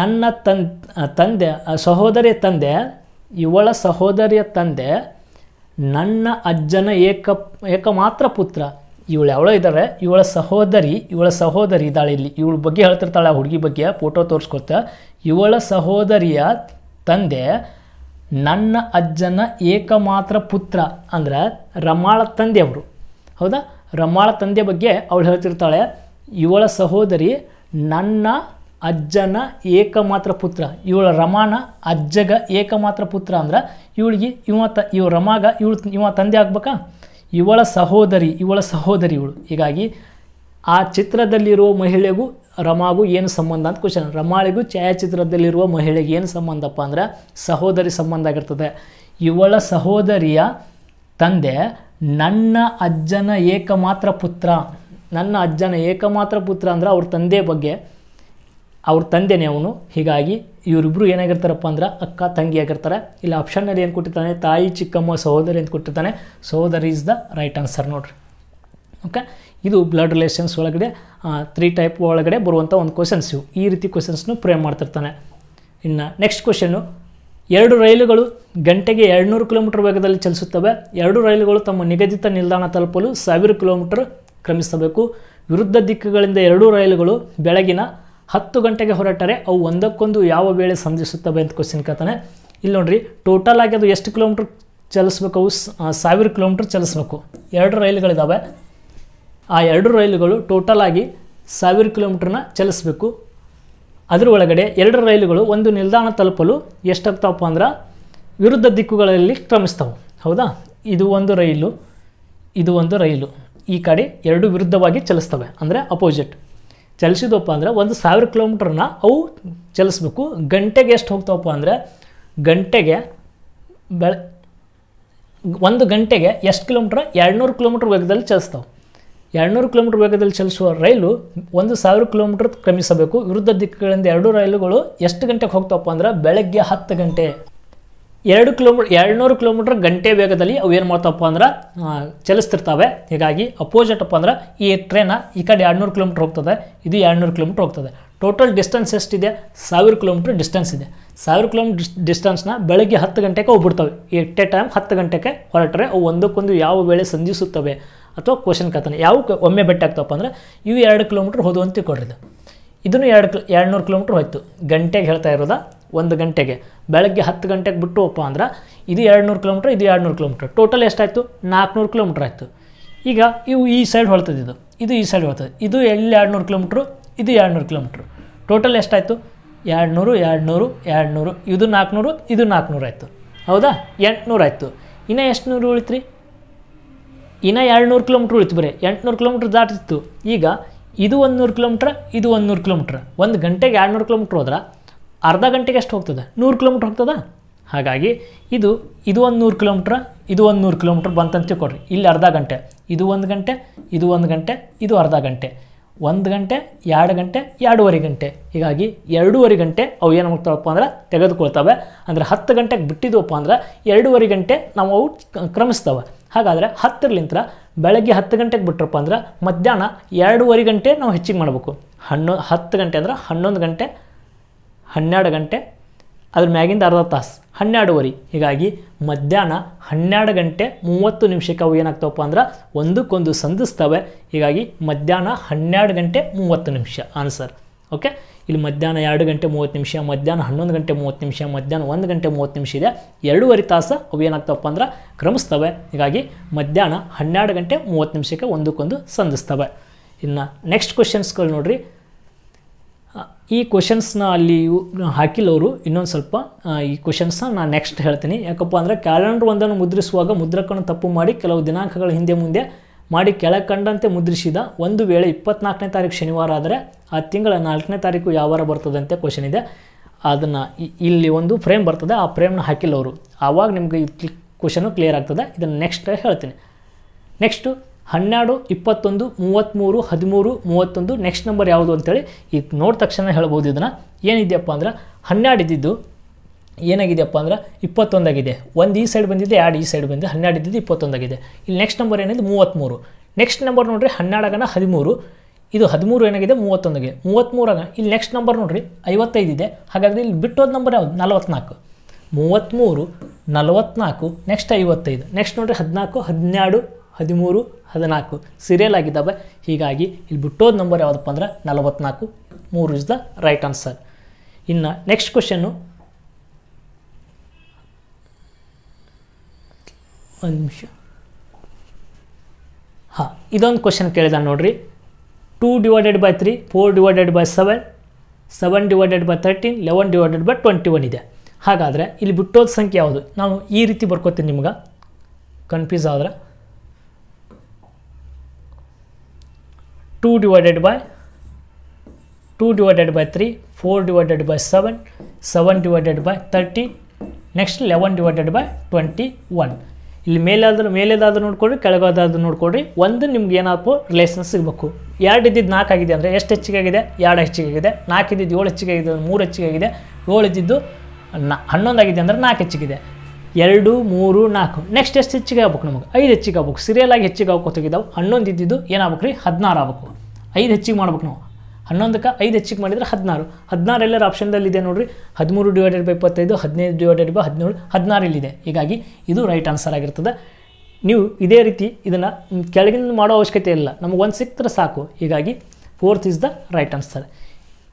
ನನ್ನ ತನ್ ತಂದೆ ಸಹೋದರಿಯ ತಂದೆ ಇವಳ ಸಹೋದರಿಯ ತಂದೆ ನನ್ನ ಅಜ್ಜನ ಏಕ ಏಕ ಮಾತ್ರ ಪುತ್ರ ಇವಳು ಯಾವಳೋ ಇದ್ದಾರೆ ಇವಳ ಸಹೋದರಿ ಇವಳ ಸಹೋದರಿ ಇದ್ದಾಳೆ ಇಲ್ಲಿ ಇವಳ ಬಗ್ಗೆ ಹೇಳ್ತಿರ್ತಾಳೆ ಹುಡುಗಿ ಬಗ್ಗೆ ಫೋಟೋ ತೋರಿಸ್ಕೊತ ಇವಳ ಸಹೋದರಿಯ ತಂದೆ ನನ್ನ ಅಜ್ಜನ ಏಕಮಾತ್ರ ಪುತ್ರ ಅಂದ್ರೆ ರಮಾಳ ತಂದೆ ಅವರು ಹೌದಾ ರಮಾಳ ತಂದೆ ಬಗ್ಗೆ ಅವಳು ಹೇಳ್ತಿರ್ತಾಳೆ ಇವಳ ಸಹೋದರಿ ನನ್ನ ಅಜ್ಜನ ಏಕಮಾತ್ರ ಪುತ್ರ ಇವಳ ರಮಾನ ಅಜ್ಜಗ ಏಕಮಾತ್ರ ಪುತ್ರ ಅಂದ್ರೆ ಇವಳಿಗೆ ಇವ ತ ಇವ ರಮಾಗ ಇವಳು ಇವ ತಂದೆ ಆಗ್ಬೇಕಾ ಇವಳ ಸಹೋದರಿ ಇವಳ ಸಹೋದರಿ ಇವಳು ಹೀಗಾಗಿ ಆ ಚಿತ್ರದಲ್ಲಿರುವ ಮಹಿಳೆಗೂ ರಮಾಗೂ ಏನು ಸಂಬಂಧ ಅಂತ ಕ್ವಶನ್ ರಮಾಳಿಗೂ ಛಾಯಾಚಿತ್ರದಲ್ಲಿರುವ ಮಹಿಳೆಗೆ ಏನು ಸಂಬಂಧಪ್ಪ ಅಂದರೆ ಸಹೋದರಿ ಸಂಬಂಧ ಆಗಿರ್ತದೆ ಇವಳ ಸಹೋದರಿಯ ತಂದೆ ನನ್ನ ಅಜ್ಜನ ಏಕಮಾತ್ರ ಪುತ್ರ ನನ್ನ ಅಜ್ಜನ ಏಕಮಾತ್ರ ಪುತ್ರ ಅಂದರೆ ಅವ್ರ ತಂದೆ ಬಗ್ಗೆ ಅವ್ರ ತಂದೆನೇ ಅವನು ಹೀಗಾಗಿ ಇವರಿಬ್ಬರು ಏನಾಗಿರ್ತಾರಪ್ಪ ಅಂದ್ರೆ ಅಕ್ಕ ತಂಗಿ ಆಗಿರ್ತಾರೆ ಇಲ್ಲಿ ಆಪ್ಷನ್ನಲ್ಲಿ ಏನು ಕೊಟ್ಟಿರ್ತಾನೆ ತಾಯಿ ಚಿಕ್ಕಮ್ಮ ಸಹೋದರಿ ಅಂತ ಕೊಟ್ಟಿರ್ತಾನೆ ಸಹೋದರಿ ಇಸ್ ದ ರೈಟ್ ಆನ್ಸರ್ ನೋಡ್ರಿ ಓಕೆ ಇದು ಬ್ಲಡ್ ರಿಲೇಷನ್ಸ್ ಒಳಗಡೆ ತ್ರೀ ಟೈಪ್ ಒಳಗಡೆ ಬರುವಂಥ ಒಂದು ಕ್ವಶನ್ಸ್ ಇವು ಈ ರೀತಿ ಕ್ವಶನ್ಸ್ನು ಪ್ರೇಮ್ ಮಾಡ್ತಿರ್ತಾನೆ ಇನ್ನು ನೆಕ್ಸ್ಟ್ ಕ್ವಶನ್ನು ಎರಡು ರೈಲುಗಳು ಗಂಟೆಗೆ ಎರಡುನೂರು ಕಿಲೋಮೀಟರ್ ವೇಗದಲ್ಲಿ ಚಲಿಸುತ್ತವೆ ಎರಡು ರೈಲುಗಳು ತಮ್ಮ ನಿಗದಿತ ನಿಲ್ದಾಣ ತಲುಪಲು ಸಾವಿರ ಕಿಲೋಮೀಟರ್ ಕ್ರಮಿಸಬೇಕು ವಿರುದ್ಧ ದಿಕ್ಕುಗಳಿಂದ ಎರಡೂ ರೈಲುಗಳು ಬೆಳಗಿನ ಹತ್ತು ಗಂಟೆಗೆ ಹೊರಟರೆ ಅವು ಒಂದಕ್ಕೊಂದು ಯಾವ ವೇಳೆ ಸಂಧಿಸುತ್ತವೆ ಅಂತ ಕ್ವಶನ್ ಕೇಳ್ತಾನೆ ಇಲ್ಲಿ ನೋಡ್ರಿ ಟೋಟಲ್ ಆಗಿ ಅದು ಎಷ್ಟು ಕಿಲೋಮೀಟ್ರ್ ಚಲಿಸ್ಬೇಕು ಅವು ಸಾವಿರ ಕಿಲೋಮೀಟ್ರ್ ಚಲಿಸ್ಬೇಕು ಎರಡು ರೈಲುಗಳಿದ್ದಾವೆ ಆ ಎರಡು ರೈಲುಗಳು ಟೋಟಲ್ ಆಗಿ ಸಾವಿರ ಕಿಲೋಮೀಟ್ರನ್ನ ಚಲಿಸಬೇಕು ಅದರ ಒಳಗಡೆ ಎರಡು ರೈಲುಗಳು ಒಂದು ನಿಲ್ದಾಣ ತಲುಪಲು ಎಷ್ಟಾಗ್ತಾವಪ್ಪ ಅಂದ್ರೆ ವಿರುದ್ಧ ದಿಕ್ಕುಗಳಲ್ಲಿ ಕ್ರಮಿಸ್ತಾವೆ ಹೌದಾ ಇದು ಒಂದು ರೈಲು ಇದು ಒಂದು ರೈಲು ಈ ಕಡೆ ಎರಡು ವಿರುದ್ಧವಾಗಿ ಚಲಿಸ್ತವೆ ಅಂದರೆ ಅಪೋಸಿಟ್ ಚಲಿಸಿದವಪ್ಪ ಅಂದರೆ ಒಂದು ಸಾವಿರ ಕಿಲೋಮೀಟ್ರನ್ನ ಅವು ಚಲಿಸ್ಬೇಕು ಗಂಟೆಗೆ ಎಷ್ಟು ಹೋಗ್ತಾವಪ್ಪ ಅಂದರೆ ಗಂಟೆಗೆ ಬೆಳ ಒಂದು ಗಂಟೆಗೆ ಎಷ್ಟು ಕಿಲೋಮೀಟ್ರ್ ನೂರು ಕಿಲೋಮೀಟ್ರ್ ವೇಗದಲ್ಲಿ ಚಲಿಸ್ತಾವೆ ಎರಡುನೂರು ಕಿಲೋಮೀಟರ್ ವೇಗದಲ್ಲಿ ಚಲಿಸುವ ರೈಲು ಒಂದು ಸಾವಿರ ಕಿಲೋಮೀಟರ್ ಕ್ರಮಿಸಬೇಕು ವಿರುದ್ಧ ದಿಕ್ಕುಗಳಿಂದ ಎರಡು ರೈಲುಗಳು ಎಷ್ಟು ಗಂಟೆಗೆ ಹೋಗ್ತಾವಪ್ಪ ಅಂದ್ರೆ ಬೆಳಗ್ಗೆ ಹತ್ತು ಗಂಟೆ ಎರಡು ಕಿಲೋಮೀಟರ್ ಎರಡುನೂರು ಕಿಲೋಮೀಟರ್ ಗಂಟೆ ವೇಗದಲ್ಲಿ ಅವು ಏನು ಮಾಡ್ತಾವಪ್ಪ ಅಂದ್ರೆ ಚಲಿಸ್ತಿರ್ತವೆ ಹೀಗಾಗಿ ಅಪೋಸಿಟ್ ಅಪ್ಪ ಅಂದ್ರೆ ಈ ಟ್ರೈನ ಈ ಕಡೆ ಎರಡುನೂರು ಕಿಲೋಮೀಟ್ರ್ ಹೋಗ್ತದೆ ಇದು ಎರಡುನೂರು ಕಿಲೋಮೀಟ್ರ್ ಹೋಗ್ತದೆ ಟೋಟಲ್ ಡಿಸ್ಟೆನ್ಸ್ ಎಷ್ಟಿದೆ ಸಾವಿರ ಕಿಲೋಮೀಟ್ರ್ ಡಿಸ್ಟೆನ್ಸ್ ಇದೆ ಸಾವಿರ ಕಿಲೋಮೀಟರ್ ಡಿಸ್ಟೆನ್ಸ್ನ ಬೆಳಗ್ಗೆ ಹತ್ತು ಗಂಟೆಗೆ ಹೋಗ್ಬಿಡ್ತವೆ ಎಟ್ಟೆ ಟೈಮ್ ಹತ್ತು ಗಂಟೆಗೆ ಹೊರಟ್ರೆ ಅವು ಒಂದಕ್ಕೊಂದು ಯಾವ ವೇಳೆ ಸಂಧಿಸುತ್ತವೆ ಅಥವಾ ಕ್ವಶನ್ ಕಥನ ಯಾವ ಒಮ್ಮೆ ಬೆಟ್ಟ ಆಗ್ತಪ್ಪ ಅಂದ್ರೆ ಇವು ಎರಡು ಕಿಲೋಮೀಟ್ರ್ ಹೋದು ಅಂತ ಕೊಡ್ರಿ ಇದನ್ನು ಎರಡು ಎರಡುನೂರು ಎರಡು ಕಿಲೋಮೀಟ್ರ್ ಹೋಯ್ತು ಗಂಟೆಗೆ ಹೇಳ್ತಾ ಇರೋದ ಒಂದು ಗಂಟೆಗೆ ಬೆಳಗ್ಗೆ ಹತ್ತು ಗಂಟೆಗೆ ಬಿಟ್ಟು ಒಪ್ಪ ಅಂದ್ರೆ ಇದು ಎರಡು ನೂರು ಕಿಲೋಮೀಟ್ರ್ ಇದು ಎರಡು ನೂರು ಕಿಲೋಮೀಟ್ರ್ ಟೋಟಲ್ ಎಷ್ಟಾಯಿತು ನಾಲ್ಕುನೂರು ಕಿಲೋಮೀಟ್ರ್ ಆಯಿತು ಈಗ ಇವು ಈ ಸೈಡ್ ಹೊಳ್ತದೆ ಇದು ಇದು ಈ ಸೈಡ್ ಹೊಳ್ತದೆ ಇದು ಎಲ್ಲಿ ಎರಡುನೂರು ನೂರು ಕಿಲೋಮೀಟ್ರು ಇದು ಎರಡುನೂರು ಕಿಲೋಮೀಟ್ರ್ ಟೋಟಲ್ ಎಷ್ಟಾಯಿತು ಎರಡುನೂರು ಎರಡುನೂರು ಎರಡುನೂರು ಇದು ನಾಲ್ಕುನೂರು ಇದು ನಾಲ್ಕುನೂರು ಆಯಿತು ಹೌದಾ ಎಂಟುನೂರು ಆಯಿತು ಇನ್ನೂ ಎಷ್ಟು ನೂರು ಉಳಿತ್ರಿ ಇನ್ನು ಎರಡು ನೂರು ಕಿಲೋಮೀಟ್ರ್ ಉಳಿತು ಬರೀ ಎಂಟುನೂರು ಕಿಲೋಮೀಟ್ರ್ ದಾಟಿತ್ತು ಈಗ ಇದು ಒಂದು ನೂರು ಕಿಲೋಮೀಟ್ರ್ ಇದು ಒಂದು ನೂರು ಕಿಲೋಮೀಟ್ರ್ ಒಂದು ಗಂಟೆಗೆ ಎರಡು ನೂರು ಕಿಲೋಮೀಟ್ರ್ ಹೋದ್ರೆ ಅರ್ಧ ಗಂಟೆಗೆ ಎಷ್ಟು ಹೋಗ್ತದೆ ನೂರು ಕಿಲೋಮೀಟ್ರ್ ಹೋಗ್ತದ ಹಾಗಾಗಿ ಇದು ಇದು ಒಂದು ನೂರು ಕಿಲೋಮೀಟ್ರ್ ಇದು ಒಂದು ನೂರು ಕಿಲೋಮೀಟ್ರ್ ಬಂತಂತ ತಿಳ್ಕೊಡ್ರಿ ಇಲ್ಲಿ ಅರ್ಧ ಗಂಟೆ ಇದು ಒಂದು ಗಂಟೆ ಇದು ಒಂದು ಗಂಟೆ ಇದು ಅರ್ಧ ಗಂಟೆ ಒಂದು ಗಂಟೆ ಎರಡು ಗಂಟೆ ಎರಡೂವರೆ ಗಂಟೆ ಹೀಗಾಗಿ ಎರಡೂವರೆ ಗಂಟೆ ಅವು ಏನು ಮಾಡ್ತಾವಪ್ಪ ಅಂದ್ರೆ ತೆಗೆದುಕೊಳ್ತಾವೆ ಅಂದರೆ ಹತ್ತು ಗಂಟೆಗೆ ಬಿಟ್ಟಿದ್ವಪ್ಪ ಅಂದ್ರೆ ಎರಡೂವರೆ ಗಂಟೆ ನಾವು ಅವು ಕ್ರಮಿಸ್ತವೆ ಹಾಗಾದರೆ ಹತ್ತರಲಿಂತ ಬೆಳಗ್ಗೆ ಹತ್ತು ಗಂಟೆಗೆ ಬಿಟ್ರಪ್ಪ ಅಂದ್ರೆ ಮಧ್ಯಾಹ್ನ ಎರಡೂವರೆ ಗಂಟೆ ನಾವು ಹೆಚ್ಚಿಗೆ ಮಾಡಬೇಕು ಹಣ್ಣು ಹತ್ತು ಗಂಟೆ ಅಂದ್ರೆ ಹನ್ನೊಂದು ಗಂಟೆ ಹನ್ನೆರಡು ಗಂಟೆ ಅದ್ರ ಮ್ಯಾಗಿಂದ ಅರ್ಧ ತಾಸು ಹನ್ನೆರಡುವರೆ ಹೀಗಾಗಿ ಮಧ್ಯಾಹ್ನ ಹನ್ನೆರಡು ಗಂಟೆ ಮೂವತ್ತು ನಿಮಿಷಕ್ಕೆ ಅವು ಏನಾಗ್ತವಪ್ಪ ಅಂದ್ರೆ ಒಂದಕ್ಕೊಂದು ಸಂಧಿಸ್ತವೆ ಹೀಗಾಗಿ ಮಧ್ಯಾಹ್ನ ಹನ್ನೆರಡು ಗಂಟೆ ಮೂವತ್ತು ನಿಮಿಷ ಆನ್ಸರ್ ಓಕೆ ಇಲ್ಲಿ ಮಧ್ಯಾಹ್ನ ಎರಡು ಗಂಟೆ ಮೂವತ್ತು ನಿಮಿಷ ಮಧ್ಯಾಹ್ನ ಹನ್ನೊಂದು ಗಂಟೆ ಮೂವತ್ತು ನಿಮಿಷ ಮಧ್ಯಾಹ್ನ ಒಂದು ಗಂಟೆ ಮೂವತ್ತು ನಿಮಿಷ ಇದೆ ಎರಡೂವರೆ ತಾಸು ಅವು ಏನಾಗ್ತವಪ್ಪ ಅಂದ್ರೆ ಕ್ರಮಿಸ್ತವೆ ಹೀಗಾಗಿ ಮಧ್ಯಾಹ್ನ ಹನ್ನೆರಡು ಗಂಟೆ ಮೂವತ್ತು ನಿಮಿಷಕ್ಕೆ ಒಂದಕ್ಕೊಂದು ಸಂಧಿಸ್ತವೆ ಇನ್ನು ನೆಕ್ಸ್ಟ್ ಕ್ವಶನ್ಸ್ಗಳು ನೋಡ್ರಿ ಈ ಕ್ವಶನ್ಸ್ನ ಅಲ್ಲಿ ಹಾಕಿಲ್ಲವರು ಇನ್ನೊಂದು ಸ್ವಲ್ಪ ಈ ಕ್ವಶನ್ಸ್ನ ನಾನು ನೆಕ್ಸ್ಟ್ ಹೇಳ್ತೀನಿ ಯಾಕಪ್ಪ ಅಂದರೆ ಕ್ಯಾಲೆಂಡರ್ ಒಂದನ್ನು ಮುದ್ರಿಸುವಾಗ ಮುದ್ರಕನ್ನು ತಪ್ಪು ಮಾಡಿ ಕೆಲವು ದಿನಾಂಕಗಳ ಹಿಂದೆ ಮುಂದೆ ಮಾಡಿ ಕೆಳಕಂಡಂತೆ ಮುದ್ರಿಸಿದ ಒಂದು ವೇಳೆ ಇಪ್ಪತ್ನಾಲ್ಕನೇ ತಾರೀಕು ಶನಿವಾರ ಆದರೆ ಆ ತಿಂಗಳ ನಾಲ್ಕನೇ ತಾರೀಕು ಯಾವ ಬರ್ತದೆ ಅಂತ ಕ್ವಶನ್ ಇದೆ ಅದನ್ನು ಇಲ್ಲಿ ಒಂದು ಫ್ರೇಮ್ ಬರ್ತದೆ ಆ ಫ್ರೇಮ್ನ ಹಾಕಿಲ್ಲವರು ಆವಾಗ ನಿಮಗೆ ಈ ಕ್ವಶನು ಕ್ಲಿಯರ್ ಆಗ್ತದೆ ಇದನ್ನು ನೆಕ್ಸ್ಟ್ ಹೇಳ್ತೀನಿ ನೆಕ್ಸ್ಟು ಹನ್ನೆರಡು ಇಪ್ಪತ್ತೊಂದು ಮೂವತ್ತ್ಮೂರು ಹದಿಮೂರು ಮೂವತ್ತೊಂದು ನೆಕ್ಸ್ಟ್ ನಂಬರ್ ಯಾವುದು ಅಂತೇಳಿ ಈಗ ನೋಡಿದ ತಕ್ಷಣ ಹೇಳ್ಬೋದು ಇದನ್ನು ಏನಿದೆಯಪ್ಪ ಅಂದ್ರೆ ಹನ್ನೆರಡು ಇದ್ದಿದ್ದು ಏನಾಗಿದೆಯಪ್ಪ ಅಂದ್ರೆ ಇಪ್ಪತ್ತೊಂದಾಗಿದೆ ಒಂದು ಈ ಸೈಡ್ ಬಂದಿದೆ ಎರಡು ಈ ಸೈಡ್ ಬಂದಿದೆ ಹನ್ನೆರಡು ಇದ್ದಿದ್ದು ಇಪ್ಪತ್ತೊಂದಾಗಿದೆ ಇಲ್ಲಿ ನೆಕ್ಸ್ಟ್ ನಂಬರ್ ಏನಿದೆ ಮೂವತ್ತ್ಮೂರು ನೆಕ್ಸ್ಟ್ ನಂಬರ್ ನೋಡಿರಿ ಹನ್ನೆರಡಗನ ಹದಿಮೂರು ಇದು ಹದಿಮೂರು ಏನಾಗಿದೆ ಮೂವತ್ತೊಂದಿಗೆ ಮೂವತ್ತ್ಮೂರಾಗ ಇಲ್ಲಿ ನೆಕ್ಸ್ಟ್ ನಂಬರ್ ನೋಡಿರಿ ಐವತ್ತೈದು ಇದೆ ಹಾಗಾದರೆ ಇಲ್ಲಿ ಬಿಟ್ಟೋದ ನಂಬರ್ ಯಾವುದು ನಲವತ್ತ್ನಾಲ್ಕು ಮೂವತ್ತ್ಮೂರು ನಲವತ್ತ್ನಾಲ್ಕು ನೆಕ್ಸ್ಟ್ ಐವತ್ತೈದು ನೆಕ್ಸ್ಟ್ ನೋಡಿರಿ ಹದಿನಾಲ್ಕು ಹದಿನೆರಡು ಹದಿಮೂರು ಹದಿನಾಲ್ಕು ಸೀರಿಯಲ್ ಆಗಿದ್ದಾವೆ ಹೀಗಾಗಿ ಇಲ್ಲಿ ಬಿಟ್ಟೋದ ನಂಬರ್ ಯಾವುದಪ್ಪ ಅಂದ್ರೆ ನಲವತ್ನಾಲ್ಕು ಮೂರು ಇಸ್ ದ ರೈಟ್ ಆನ್ಸರ್ ಇನ್ನು ನೆಕ್ಸ್ಟ್ ಕ್ವಶನ್ನು ಒಂದು ನಿಮಿಷ ಹಾಂ ಇದೊಂದು ಕ್ವಶನ್ ಕೇಳಿದ ನೋಡ್ರಿ two divided by three four divided by seven seven divided by thirteen eleven divided by twenty one ಇದೆ ಹಾಗಾದರೆ ಇಲ್ಲಿ ಬಿಟ್ಟೋದ ಸಂಖ್ಯೆ ಯಾವುದು ನಾವು ಈ ರೀತಿ ಬರ್ಕೋತೀನಿ ನಿಮ್ಗೆ ಕನ್ಫ್ಯೂಸ್ ಆದರೆ 2 divided by 2 divided by 3, 4 divided by 7, 7 divided by 30, next eleven divided by twenty one ಇಲ್ಲಿ ಮೇಲಾದರೂ ಮೇಲೇದಾದ್ರೂ ನೋಡ್ಕೊಡ್ರಿ ಕೆಳಗಾದ್ರೂ ನೋಡ್ಕೊಡ್ರಿ ಒಂದು ನಿಮ್ಗೆ ಏನಾದ್ರು ರಿಲೇಷನ್ ಸಿಗಬೇಕು ಎರಡು ಇದ್ದಿದ್ದು ನಾಲ್ಕು ಆಗಿದೆ ಅಂದರೆ ಎಷ್ಟು ಹೆಚ್ಚಿಗೆ ಆಗಿದೆ ಎರಡು ಹೆಚ್ಚಿಗೆ ಆಗಿದೆ ನಾಲ್ಕು ಇದ್ದಿದ್ದು ಏಳು ಹೆಚ್ಚಿಗೆ ಆಗಿದೆ ಮೂರು ಹೆಚ್ಚಿಗೆ ಆಗಿದೆ ಏಳು ಇದ್ದಿದ್ದು ನಾ ಹನ್ನೊಂದು ಅಂದರೆ ನಾಲ್ಕು ಹೆಚ್ಚಿಗಿದೆ ಎರಡು ಮೂರು ನಾಲ್ಕು ನೆಕ್ಸ್ಟ್ ಎಷ್ಟು ಹೆಚ್ಚಿಗೆ ಆಗ್ಬೇಕು ನಮಗೆ ಐದು ಹೆಚ್ಚಿಗೆ ಆಗ್ಬೇಕು ಆಗಿ ಹೆಚ್ಚಿಗೆ ಆಗ್ಬೇಕು ತೆಗೆದವು ಹನ್ನೊಂದು ಇದ್ದಿದ್ದು ಏನಾಗ್ಬೇಕು ರೀ ಹದಿನಾರು ಆಗ್ಬೇಕು ಐದು ಹೆಚ್ಚಿಗೆ ಮಾಡ್ಬೇಕು ನಾವು ಹನ್ನೊಂದಕ್ಕೆ ಐದು ಹೆಚ್ಚಿಗೆ ಮಾಡಿದರೆ ಹದಿನಾರು ಹದಿನಾರು ಎಲ್ಲರ ಆಪ್ಷನ್ದಲ್ಲಿದೆ ನೋಡಿರಿ ಹದಿಮೂರು ಡಿವೈಡೆಡ್ ಬೈ ಇಪ್ಪತ್ತೈದು ಹದಿನೈದು ಡಿವೈಡೆಡ್ ಬೈ ಹದಿನೇಳು ಹದಿನಾರು ಇಲ್ಲಿದೆ ಹೀಗಾಗಿ ಇದು ರೈಟ್ ಆನ್ಸರ್ ಆಗಿರ್ತದೆ ನೀವು ಇದೇ ರೀತಿ ಇದನ್ನು ಕೆಳಗಿನ ಮಾಡೋ ಅವಶ್ಯಕತೆ ಇಲ್ಲ ನಮಗೆ ಒಂದು ಸಿಕ್ಕರೆ ಸಾಕು ಹೀಗಾಗಿ fourth is the right answer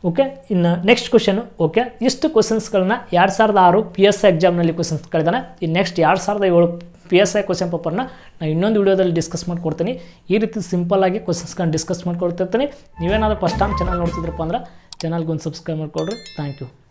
okay ಇನ್ನು ನೆಕ್ಸ್ಟ್ ಕ್ವಶನ್ ಓಕೆ ಇಷ್ಟು ಕ್ವಶನ್ಸ್ಗಳನ್ನ ಎರಡು ಸಾವಿರದ ಆರು ಪಿ ಎಸ್ ಐ ಎಕ್ಸಾಮ್ನಲ್ಲಿ ಕ್ವಶನ್ಸ್ ಕಳೆದಾನೆ ಈ ನೆಕ್ಸ್ಟ್ ಎರಡು ಸಾವಿರದ ಏಳು ಪಿ ಎಸ್ ಐ ಕ್ವಶನ್ ಪೇಪರ್ನ ನಾನು ಇನ್ನೊಂದು ವೀಡಿಯೋದಲ್ಲಿ ಡಿಸ್ಕಸ್ ಮಾಡ್ಕೊಡ್ತೀನಿ ಈ ರೀತಿ ಸಿಂಪಲ್ಲಾಗಿ ಕ್ವಶನ್ಸ್ಗಳನ್ನ ಡಿಸ್ಕಸ್ ಮಾಡ್ಕೊಡ್ತಿರ್ತೀನಿ ನೀವೇನಾದರೂ ಫಸ್ಟ್ ಟೈಮ್ ಚಾನಲ್ ನೋಡ್ತಿದ್ರಪ್ಪ ಅಂದ್ರೆ ಚಾನಲ್ಗೆ ಒಂದು ಸಬ್ಸ್ಕ್ರೈಬ್ ಮಾಡಿಕೊಡ್ರಿ ಥ್ಯಾಂಕ್ ಯು